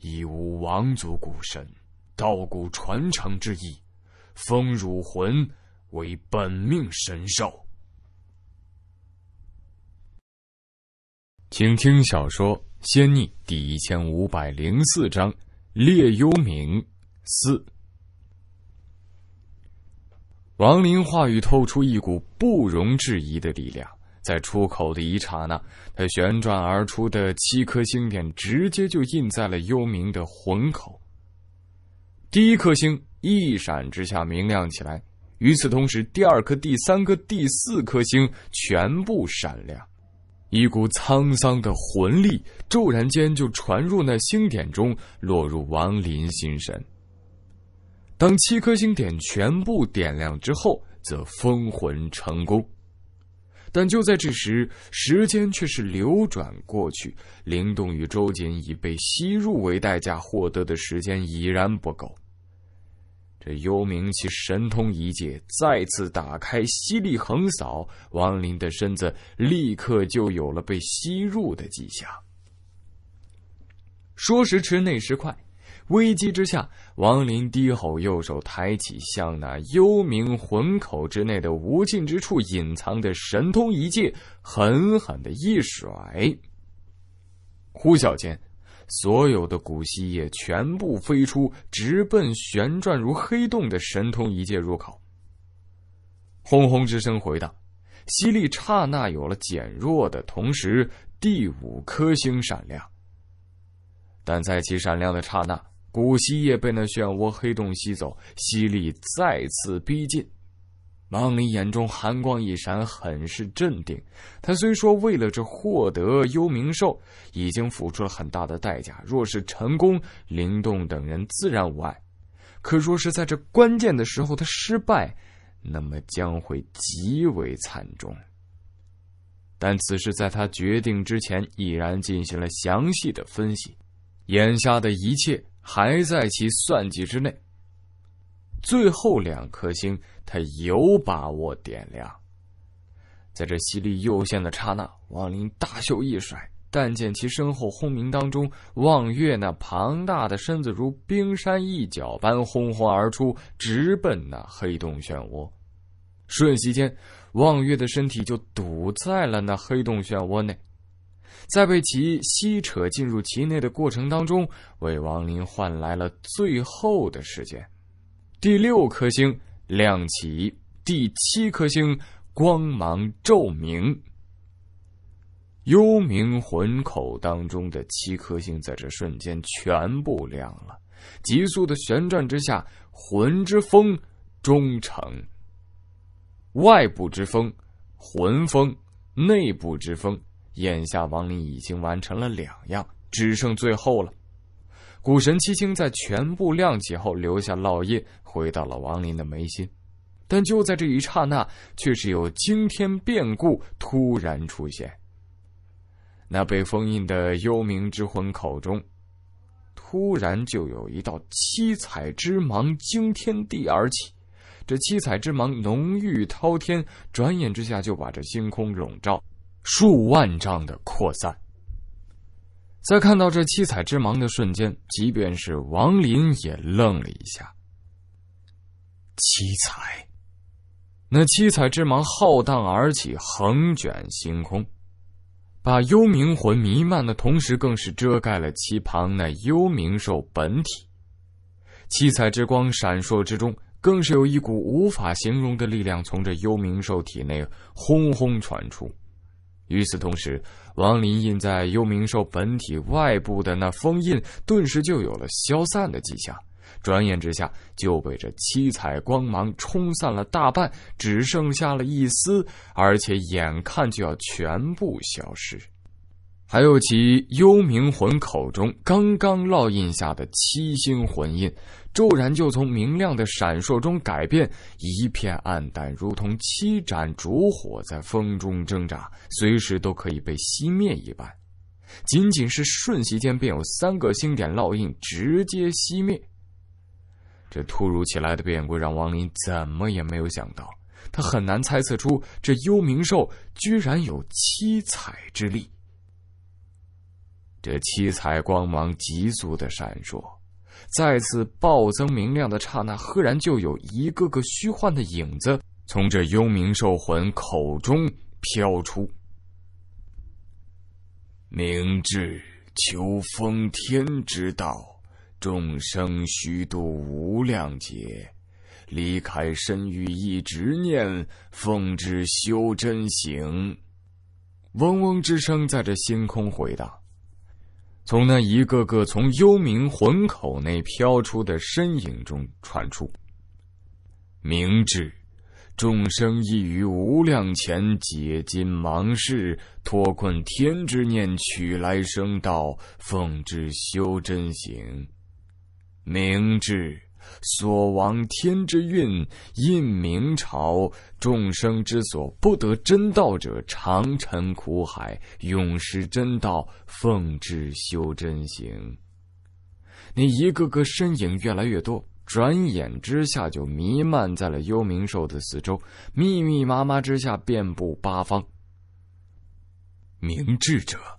已无王族古神道骨传承之意，封汝魂为本命神兽。请听小说《仙逆》第一千五百零四章《列幽冥四》。王林话语透出一股不容置疑的力量。在出口的一刹那，他旋转而出的七颗星点直接就印在了幽冥的魂口。第一颗星一闪之下明亮起来，与此同时，第二颗、第三颗、第四颗星全部闪亮，一股沧桑的魂力骤然间就传入那星点中，落入王林心神。当七颗星点全部点亮之后，则封魂成功。但就在这时，时间却是流转过去。灵动与周瑾以被吸入为代价获得的时间已然不够。这幽冥其神通一界再次打开，吸力横扫，王林的身子立刻就有了被吸入的迹象。说时迟，那时快。危机之下，王林低吼，右手抬起，向那幽冥魂口之内的无尽之处隐藏的神通一界狠狠的一甩。呼啸间，所有的古稀也全部飞出，直奔旋转如黑洞的神通一界入口。轰轰之声回荡，吸力刹那有了减弱的同时，第五颗星闪亮，但在其闪亮的刹那。古西也被那漩涡黑洞吸走，吸力再次逼近。王林眼中寒光一闪，很是镇定。他虽说为了这获得幽冥兽，已经付出了很大的代价，若是成功，灵动等人自然无碍；可若是在这关键的时候他失败，那么将会极为惨重。但此事在他决定之前，已然进行了详细的分析，眼下的一切。还在其算计之内。最后两颗星，他有把握点亮。在这犀利又现的刹那，王林大袖一甩，但见其身后轰鸣当中，望月那庞大的身子如冰山一角般轰轰而出，直奔那黑洞漩涡。瞬息间，望月的身体就堵在了那黑洞漩涡内。在被其吸扯进入其内的过程当中，为王林换来了最后的时间。第六颗星亮起，第七颗星光芒骤明。幽冥魂口当中的七颗星在这瞬间全部亮了，急速的旋转之下，魂之风终成。外部之风，魂风；内部之风。眼下，王林已经完成了两样，只剩最后了。古神七星在全部亮起后，留下烙印，回到了王林的眉心。但就在这一刹那，却是有惊天变故突然出现。那被封印的幽冥之魂口中，突然就有一道七彩之芒惊天地而起。这七彩之芒浓郁滔天，转眼之下就把这星空笼罩。数万丈的扩散，在看到这七彩之芒的瞬间，即便是王林也愣了一下。七彩，那七彩之芒浩荡而起，横卷星空，把幽冥魂弥漫的同时，更是遮盖了其旁那幽冥兽本体。七彩之光闪烁之中，更是有一股无法形容的力量从这幽冥兽体内轰轰传出。与此同时，王林印在幽冥兽本体外部的那封印，顿时就有了消散的迹象。转眼之下，就被这七彩光芒冲散了大半，只剩下了一丝，而且眼看就要全部消失。还有其幽冥魂口中刚刚烙印下的七星魂印。骤然就从明亮的闪烁中改变，一片暗淡，如同七盏烛火在风中挣扎，随时都可以被熄灭一般。仅仅是瞬息间，便有三个星点烙印直接熄灭。这突如其来的变故让王林怎么也没有想到，他很难猜测出这幽冥兽居然有七彩之力。这七彩光芒急速的闪烁。再次暴增明亮的刹那，赫然就有一个个虚幻的影子从这幽冥兽魂口中飘出。明志求封天之道，众生虚度无量劫，离开身欲一执念，奉之修真行。嗡嗡之声在这星空回荡。从那一个个从幽冥魂口内飘出的身影中传出。明智，众生亦于无量前解禁盲视脱困天之念取来生道奉之修真行，明智。所亡天之运，印明朝；众生之所不得真道者，长沉苦海，永失真道，奉至修真行。那一个个身影越来越多，转眼之下就弥漫在了幽冥兽的四周，密密麻麻之下遍布八方。明智者。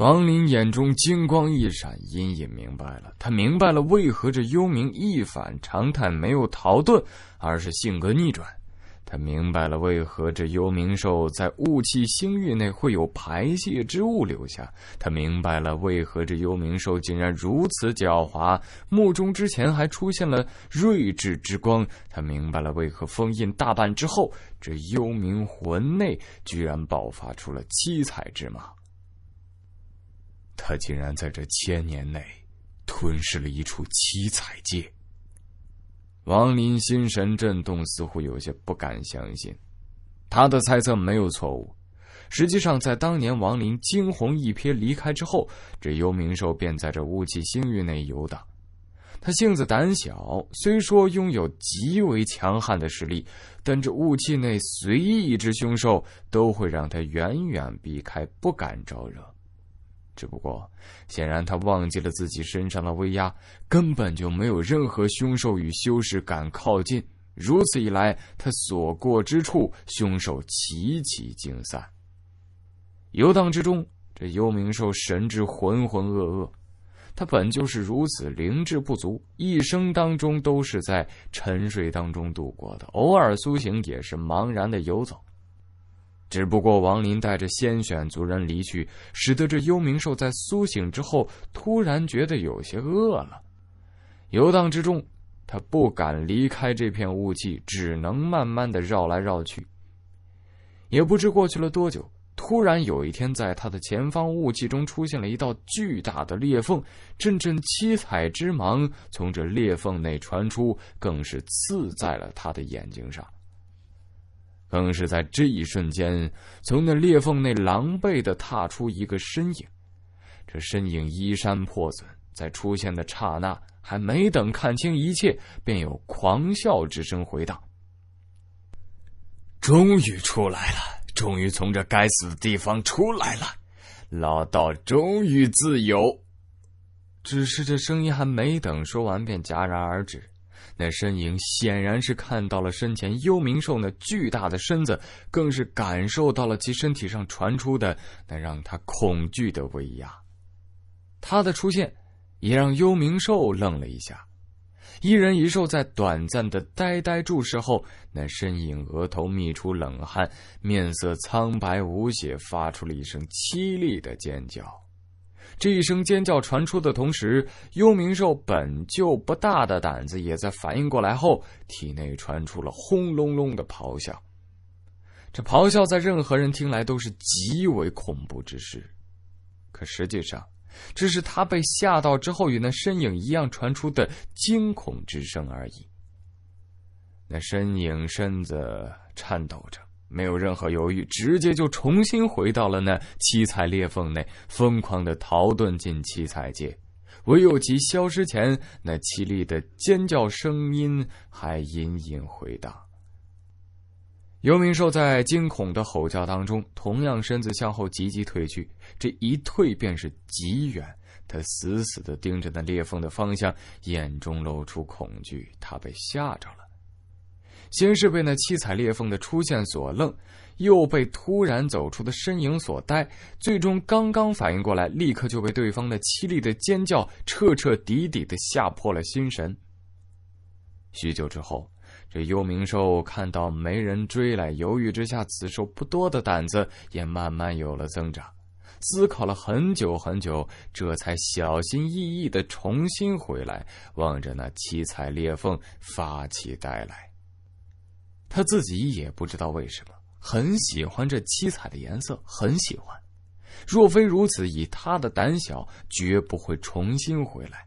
王林眼中金光一闪，隐隐明白了。他明白了为何这幽冥一反常态没有逃遁，而是性格逆转。他明白了为何这幽冥兽在雾气星域内会有排泄之物留下。他明白了为何这幽冥兽竟然如此狡猾，目中之前还出现了睿智之光。他明白了为何封印大半之后，这幽冥魂内居然爆发出了七彩之芒。他竟然在这千年内吞噬了一处七彩界。王林心神震动，似乎有些不敢相信。他的猜测没有错误。实际上，在当年王林惊鸿一瞥离开之后，这幽冥兽便在这雾气星域内游荡。他性子胆小，虽说拥有极为强悍的实力，但这雾气内随意一只凶兽都会让他远远避开，不敢招惹。只不过，显然他忘记了自己身上的威压，根本就没有任何凶兽与修士敢靠近。如此一来，他所过之处，凶兽齐齐惊散。游荡之中，这幽冥兽神志浑浑噩噩，他本就是如此，灵智不足，一生当中都是在沉睡当中度过的，偶尔苏醒也是茫然的游走。只不过王林带着先选族人离去，使得这幽冥兽在苏醒之后突然觉得有些饿了。游荡之中，他不敢离开这片雾气，只能慢慢的绕来绕去。也不知过去了多久，突然有一天，在他的前方雾气中出现了一道巨大的裂缝，阵阵七彩之芒从这裂缝内传出，更是刺在了他的眼睛上。更是在这一瞬间，从那裂缝内狼狈的踏出一个身影。这身影衣衫破损，在出现的刹那，还没等看清一切，便有狂笑之声回荡：“终于出来了！终于从这该死的地方出来了！老道终于自由！”只是这声音还没等说完，便戛然而止。那身影显然是看到了身前幽冥兽那巨大的身子，更是感受到了其身体上传出的那让他恐惧的威压。他的出现，也让幽冥兽愣了一下。一人一兽在短暂的呆呆注视后，那身影额头泌出冷汗，面色苍白无血，发出了一声凄厉的尖叫。这一声尖叫传出的同时，幽冥兽本就不大的胆子也在反应过来后，体内传出了轰隆隆的咆哮。这咆哮在任何人听来都是极为恐怖之事，可实际上，这是他被吓到之后与那身影一样传出的惊恐之声而已。那身影身子颤抖着。没有任何犹豫，直接就重新回到了那七彩裂缝内，疯狂的逃遁进七彩界。唯有其消失前那凄厉的尖叫声音还隐隐回荡。幽冥兽在惊恐的吼叫当中，同样身子向后急急退去。这一退便是极远。他死死的盯着那裂缝的方向，眼中露出恐惧。他被吓着了。先是被那七彩裂缝的出现所愣，又被突然走出的身影所呆，最终刚刚反应过来，立刻就被对方的凄厉的尖叫彻彻底底的吓破了心神。许久之后，这幽冥兽看到没人追来，犹豫之下，此兽不多的胆子也慢慢有了增长，思考了很久很久，这才小心翼翼的重新回来，望着那七彩裂缝发起呆来。他自己也不知道为什么很喜欢这七彩的颜色，很喜欢。若非如此，以他的胆小，绝不会重新回来。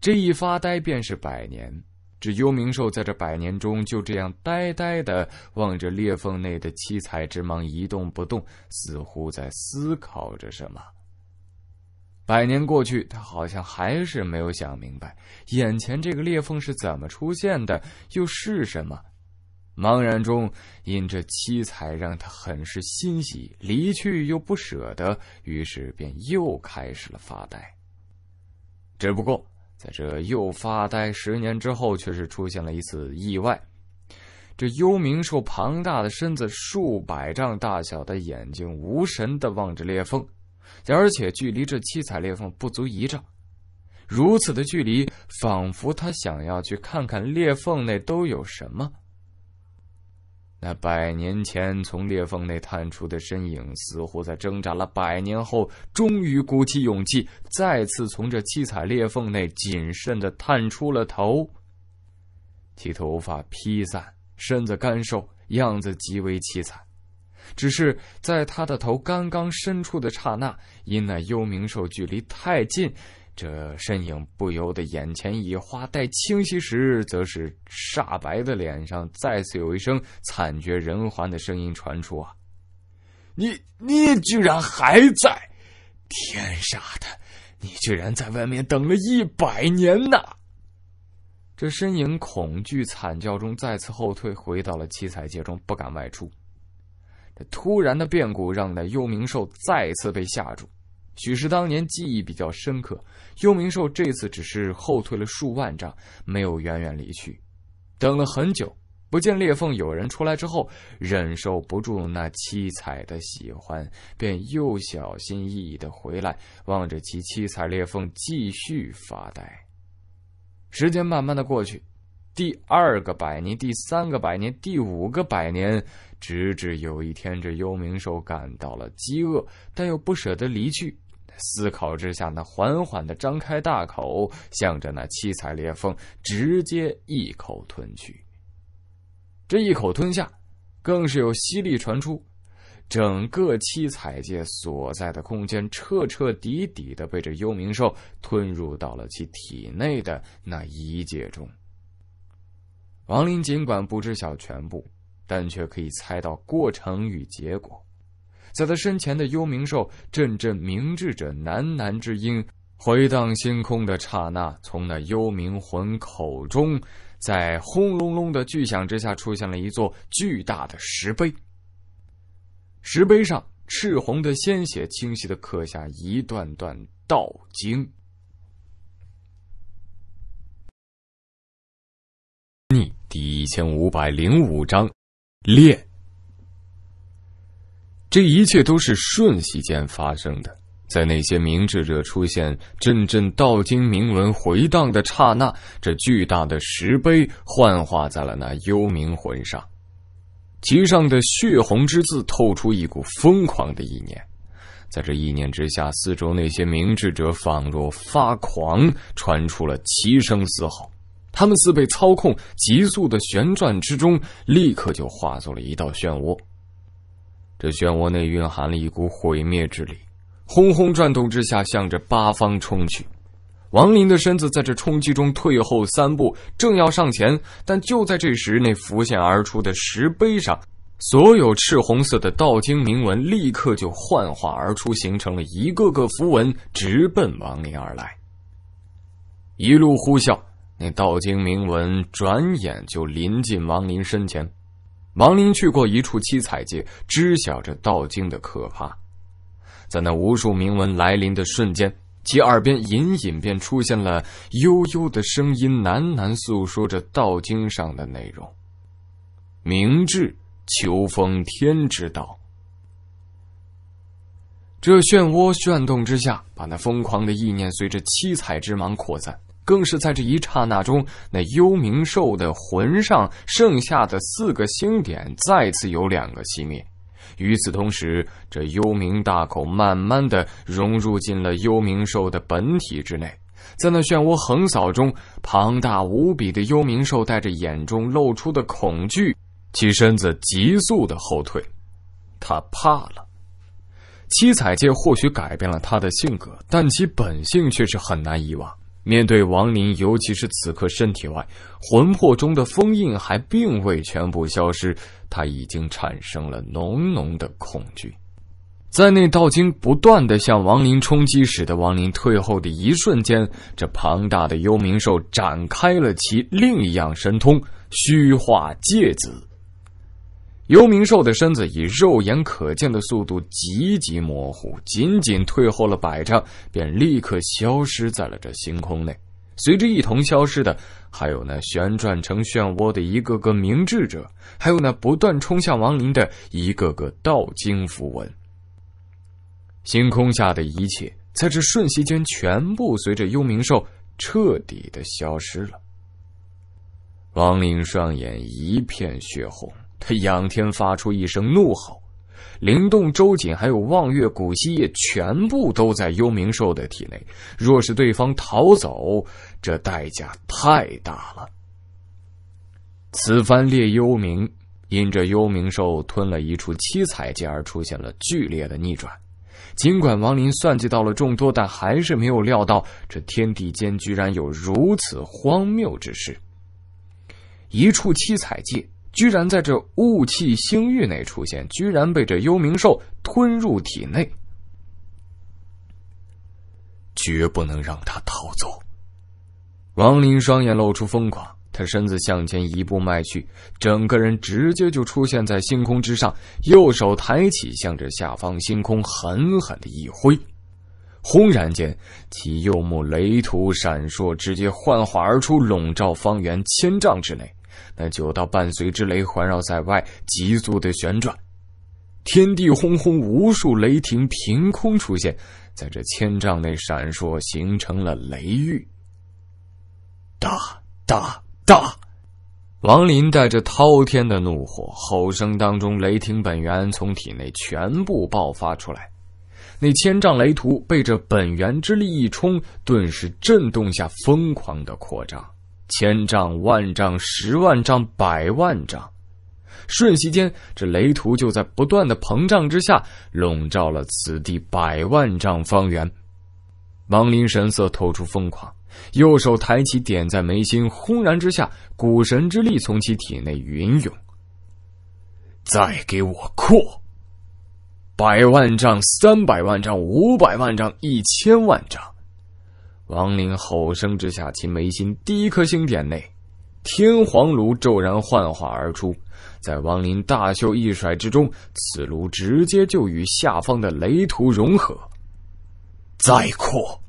这一发呆便是百年。这幽冥兽在这百年中就这样呆呆的望着裂缝内的七彩之芒，一动不动，似乎在思考着什么。百年过去，他好像还是没有想明白眼前这个裂缝是怎么出现的，又是什么。茫然中，因这七彩让他很是欣喜，离去又不舍得，于是便又开始了发呆。只不过，在这又发呆十年之后，却是出现了一次意外。这幽冥兽庞大的身子，数百丈大小的眼睛，无神的望着裂缝。而且距离这七彩裂缝不足一丈，如此的距离，仿佛他想要去看看裂缝内都有什么。那百年前从裂缝内探出的身影，似乎在挣扎了百年后，终于鼓起勇气，再次从这七彩裂缝内谨慎的探出了头。其头发披散，身子干瘦，样子极为凄惨。只是在他的头刚刚伸出的刹那，因那幽冥兽距离太近，这身影不由得眼前一花。待清晰时，则是煞白的脸上再次有一声惨绝人寰的声音传出：“啊，你你居然还在！天杀的，你居然在外面等了一百年呐！”这身影恐惧惨叫中再次后退，回到了七彩界中，不敢外出。突然的变故让那幽冥兽再次被吓住，许是当年记忆比较深刻，幽冥兽这次只是后退了数万丈，没有远远离去。等了很久，不见裂缝有人出来之后，忍受不住那七彩的喜欢，便又小心翼翼的回来，望着其七彩裂缝继续发呆。时间慢慢的过去，第二个百年，第三个百年，第五个百年。直至有一天，这幽冥兽感到了饥饿，但又不舍得离去。思考之下，那缓缓的张开大口，向着那七彩裂缝直接一口吞去。这一口吞下，更是有吸力传出，整个七彩界所在的空间彻彻底底的被这幽冥兽吞入到了其体内的那一界中。王林尽管不知晓全部。但却可以猜到过程与结果，在他身前的幽冥兽阵阵鸣志者喃喃之音回荡星空的刹那，从那幽冥魂口中，在轰隆隆的巨响之下，出现了一座巨大的石碑。石碑上赤红的鲜血清晰的刻下一段段道经。第一千五百零五章。练，这一切都是瞬息间发生的。在那些明智者出现阵阵道经铭文回荡的刹那，这巨大的石碑幻化在了那幽冥魂上，其上的血红之字透出一股疯狂的意念。在这意念之下，四周那些明智者仿若发狂，传出了齐声嘶吼。他们似被操控，急速的旋转之中，立刻就化作了一道漩涡。这漩涡内蕴含了一股毁灭之力，轰轰转动之下，向着八方冲去。王林的身子在这冲击中退后三步，正要上前，但就在这时，那浮现而出的石碑上，所有赤红色的道经铭文立刻就幻化而出，形成了一个个符文，直奔王林而来，一路呼啸。那道经铭文转眼就临近王林身前，王林去过一处七彩界，知晓这道经的可怕。在那无数铭文来临的瞬间，其耳边隐隐便出现了悠悠的声音，喃喃诉说着道经上的内容：“明志，求封天之道。”这漩涡旋动之下，把那疯狂的意念随着七彩之芒扩散。更是在这一刹那中，那幽冥兽的魂上剩下的四个星点再次有两个熄灭。与此同时，这幽冥大口慢慢的融入进了幽冥兽的本体之内。在那漩涡横扫中，庞大无比的幽冥兽带着眼中露出的恐惧，其身子急速的后退。他怕了。七彩界或许改变了他的性格，但其本性却是很难遗忘。面对王林，尤其是此刻身体外魂魄中的封印还并未全部消失，他已经产生了浓浓的恐惧。在那道经不断的向王林冲击，使得王林退后的一瞬间，这庞大的幽冥兽展开了其另一样神通——虚化介子。幽冥兽的身子以肉眼可见的速度急急模糊，仅仅退后了百丈，便立刻消失在了这星空内。随着一同消失的，还有那旋转成漩涡的一个个明智者，还有那不断冲向亡灵的一个个道经符文。星空下的一切，在这瞬息间全部随着幽冥兽彻底的消失了。亡灵双眼一片血红。他仰天发出一声怒吼，灵动、周瑾还有望月、古稀夜全部都在幽冥兽的体内。若是对方逃走，这代价太大了。此番猎幽冥，因这幽冥兽吞了一处七彩界而出现了剧烈的逆转。尽管王林算计到了众多，但还是没有料到这天地间居然有如此荒谬之事。一处七彩界。居然在这雾气星域内出现，居然被这幽冥兽吞入体内，绝不能让他逃走！王林双眼露出疯狂，他身子向前一步迈去，整个人直接就出现在星空之上，右手抬起，向着下方星空狠狠的一挥，轰然间，其右目雷土闪烁，直接幻化而出，笼罩方圆千丈之内。那九道伴随之雷环绕在外，急速的旋转，天地轰轰，无数雷霆凭空出现，在这千丈内闪烁，形成了雷域。哒哒哒！王林带着滔天的怒火，吼声当中，雷霆本源从体内全部爆发出来，那千丈雷图被这本源之力一冲，顿时震动下疯狂的扩张。千丈、万丈、十万丈、百万丈，瞬息间，这雷图就在不断的膨胀之下，笼罩了此地百万丈方圆。王林神色透出疯狂，右手抬起，点在眉心，轰然之下，股神之力从其体内云涌。再给我扩！百万丈、三百万丈、五百万丈、一千万丈。王林吼声之下，其眉心第一颗星点内，天皇炉骤然幻化而出。在王林大袖一甩之中，此炉直接就与下方的雷图融合。再扩，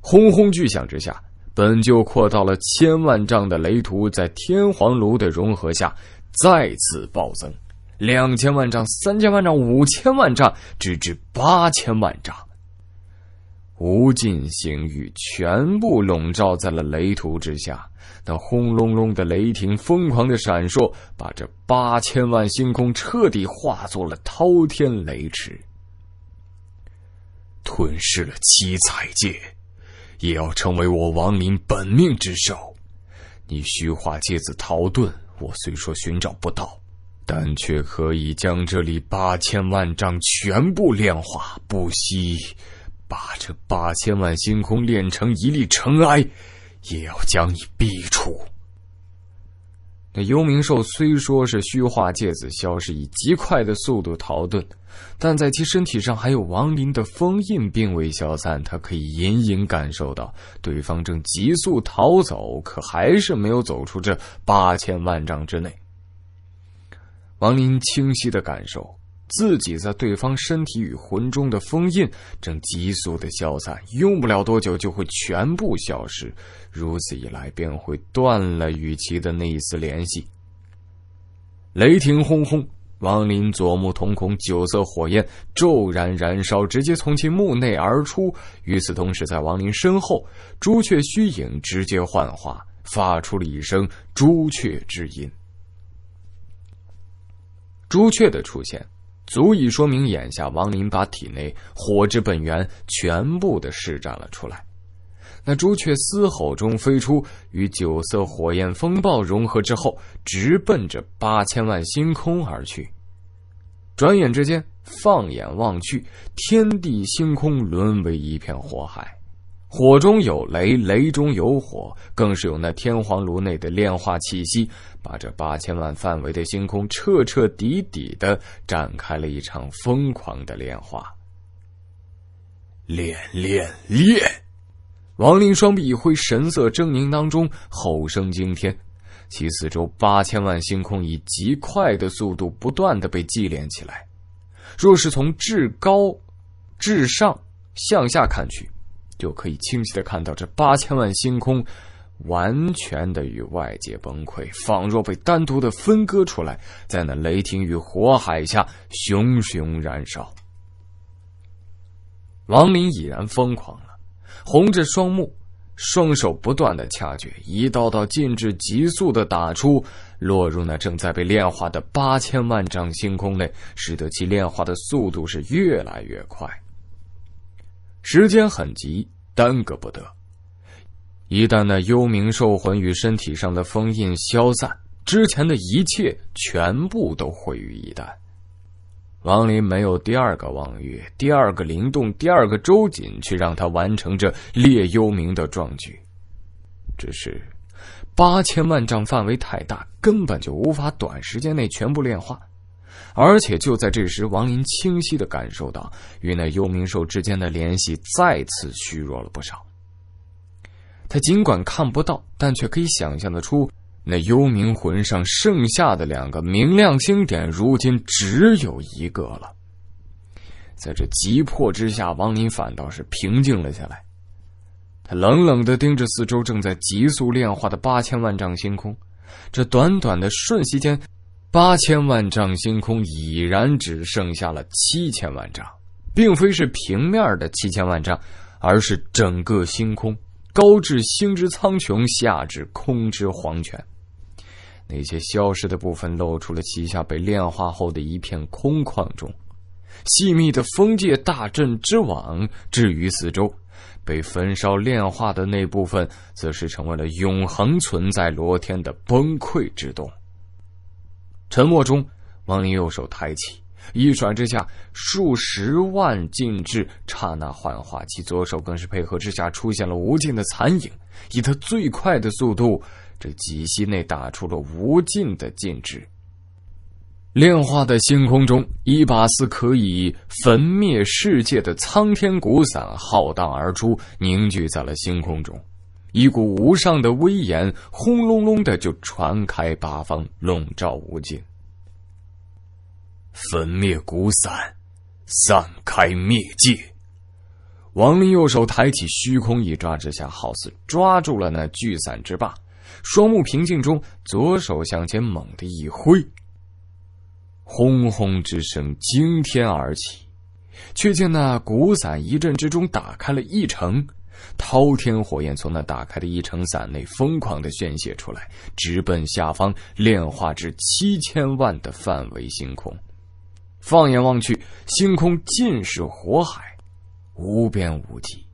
轰轰巨响之下，本就扩到了千万丈的雷图，在天皇炉的融合下，再次暴增。两千万丈、三千万丈、五千万丈，直至八千万丈。无尽星域全部笼罩在了雷图之下，那轰隆隆的雷霆疯狂的闪烁，把这八千万星空彻底化作了滔天雷池，吞噬了七彩界，也要成为我亡灵本命之首。你虚化界子逃遁，我虽说寻找不到，但却可以将这里八千万丈全部炼化，不惜。把这八千万星空炼成一粒尘埃，也要将你逼出。那幽冥兽虽说是虚化芥子消失，以极快的速度逃遁，但在其身体上还有王林的封印，并未消散。他可以隐隐感受到对方正急速逃走，可还是没有走出这八千万丈之内。王林清晰的感受。自己在对方身体与魂中的封印正急速的消散，用不了多久就会全部消失。如此一来，便会断了与其的那一丝联系。雷霆轰轰，王林左目瞳孔九色火焰骤然燃烧，直接从其目内而出。与此同时，在王林身后，朱雀虚影直接幻化，发出了一声朱雀之音。朱雀的出现。足以说明，眼下王林把体内火之本源全部的施展了出来。那朱雀嘶吼中飞出，与九色火焰风暴融合之后，直奔着八千万星空而去。转眼之间，放眼望去，天地星空沦为一片火海。火中有雷，雷中有火，更是有那天皇炉内的炼化气息，把这八千万范围的星空彻彻底底的展开了一场疯狂的炼化。炼炼炼！王林双臂一挥，神色狰狞当中，吼声惊天，其四周八千万星空以极快的速度不断的被祭炼起来。若是从至高、至上向下看去。就可以清晰的看到这八千万星空，完全的与外界崩溃，仿若被单独的分割出来，在那雷霆与火海下熊熊燃烧。王林已然疯狂了，红着双目，双手不断的掐诀，一道道禁制急速的打出，落入那正在被炼化的八千万丈星空内，使得其炼化的速度是越来越快。时间很急。耽搁不得，一旦那幽冥兽魂与身体上的封印消散，之前的一切全部都毁于一旦。王林没有第二个王月，第二个灵动，第二个周瑾去让他完成这猎幽冥的壮举。只是，八千万丈范围太大，根本就无法短时间内全部炼化。而且就在这时，王林清晰的感受到与那幽冥兽之间的联系再次虚弱了不少。他尽管看不到，但却可以想象得出，那幽冥魂上剩下的两个明亮星点，如今只有一个了。在这急迫之下，王林反倒是平静了下来。他冷冷的盯着四周正在急速炼化的八千万丈星空，这短短的瞬息间。八千万丈星空已然只剩下了七千万丈，并非是平面的七千万丈，而是整个星空，高至星之苍穹，下至空之黄泉。那些消失的部分露出了旗下被炼化后的一片空旷中，细密的封界大阵之网置于四周，被焚烧炼化的那部分，则是成为了永恒存在罗天的崩溃之洞。沉默中，王林右手抬起，一甩之下，数十万禁制刹那幻化；其左手更是配合之下，出现了无尽的残影。以他最快的速度，这几息内打出了无尽的禁制。炼化的星空中，一把似可以焚灭世界的苍天古伞浩荡而出，凝聚在了星空中。一股无上的威严，轰隆隆的就传开八方，笼罩无尽。焚灭骨伞，散开灭界。王林右手抬起，虚空一抓之下，好似抓住了那聚散之霸。双目平静中，左手向前猛地一挥，轰轰之声惊天而起。却见那骨伞一阵之中，打开了一城。滔天火焰从那打开的一层伞内疯狂的宣泄出来，直奔下方炼化至七千万的范围星空。放眼望去，星空尽是火海，无边无际。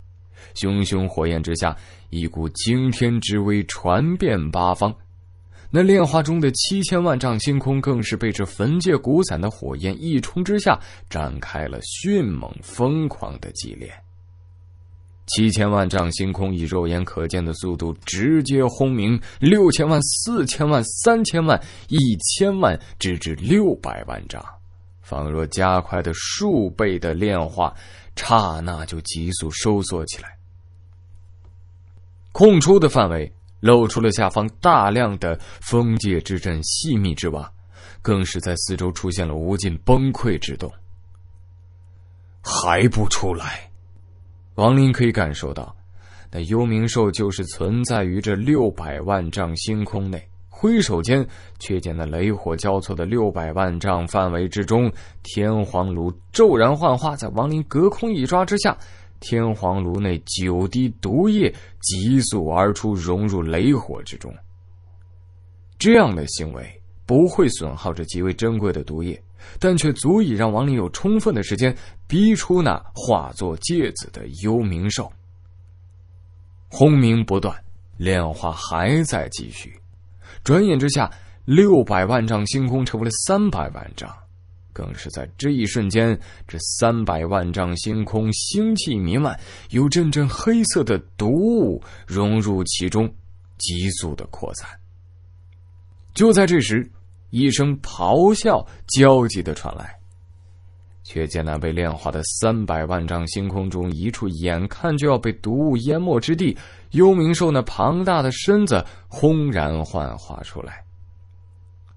熊熊火焰之下，一股惊天之威传遍八方。那炼化中的七千万丈星空，更是被这焚界古伞的火焰一冲之下，展开了迅猛疯狂的激烈。七千万丈星空以肉眼可见的速度直接轰鸣，六千万、四千万、三千万、一千万，直至六百万丈，仿若加快的数倍的炼化，刹那就急速收缩起来。空出的范围露出了下方大量的封界之阵、细密之瓦，更是在四周出现了无尽崩溃之洞。还不出来！王林可以感受到，那幽冥兽就是存在于这六百万丈星空内。挥手间，却见那雷火交错的六百万丈范围之中，天皇炉骤然幻化。在王林隔空一抓之下，天皇炉内九滴毒液急速而出，融入雷火之中。这样的行为不会损耗这极为珍贵的毒液。但却足以让王林有充分的时间逼出那化作芥子的幽冥兽。轰鸣不断，炼化还在继续。转眼之下，六百万丈星空成为了三百万丈。更是在这一瞬间，这三百万丈星空星气弥漫，有阵阵黑色的毒雾融入其中，急速的扩散。就在这时。一声咆哮，焦急的传来。却见那被炼化的三百万丈星空中一处，眼看就要被毒雾淹没之地，幽冥兽那庞大的身子轰然幻化出来。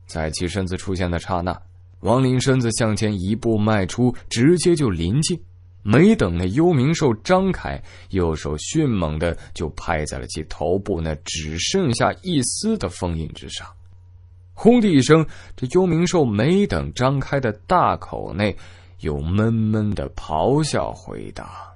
在其身子出现的刹那，王林身子向前一步迈出，直接就临近。没等那幽冥兽张开，右手迅猛的就拍在了其头部那只剩下一丝的封印之上。轰的一声，这幽冥兽没等张开的大口内，又闷闷的咆哮回答。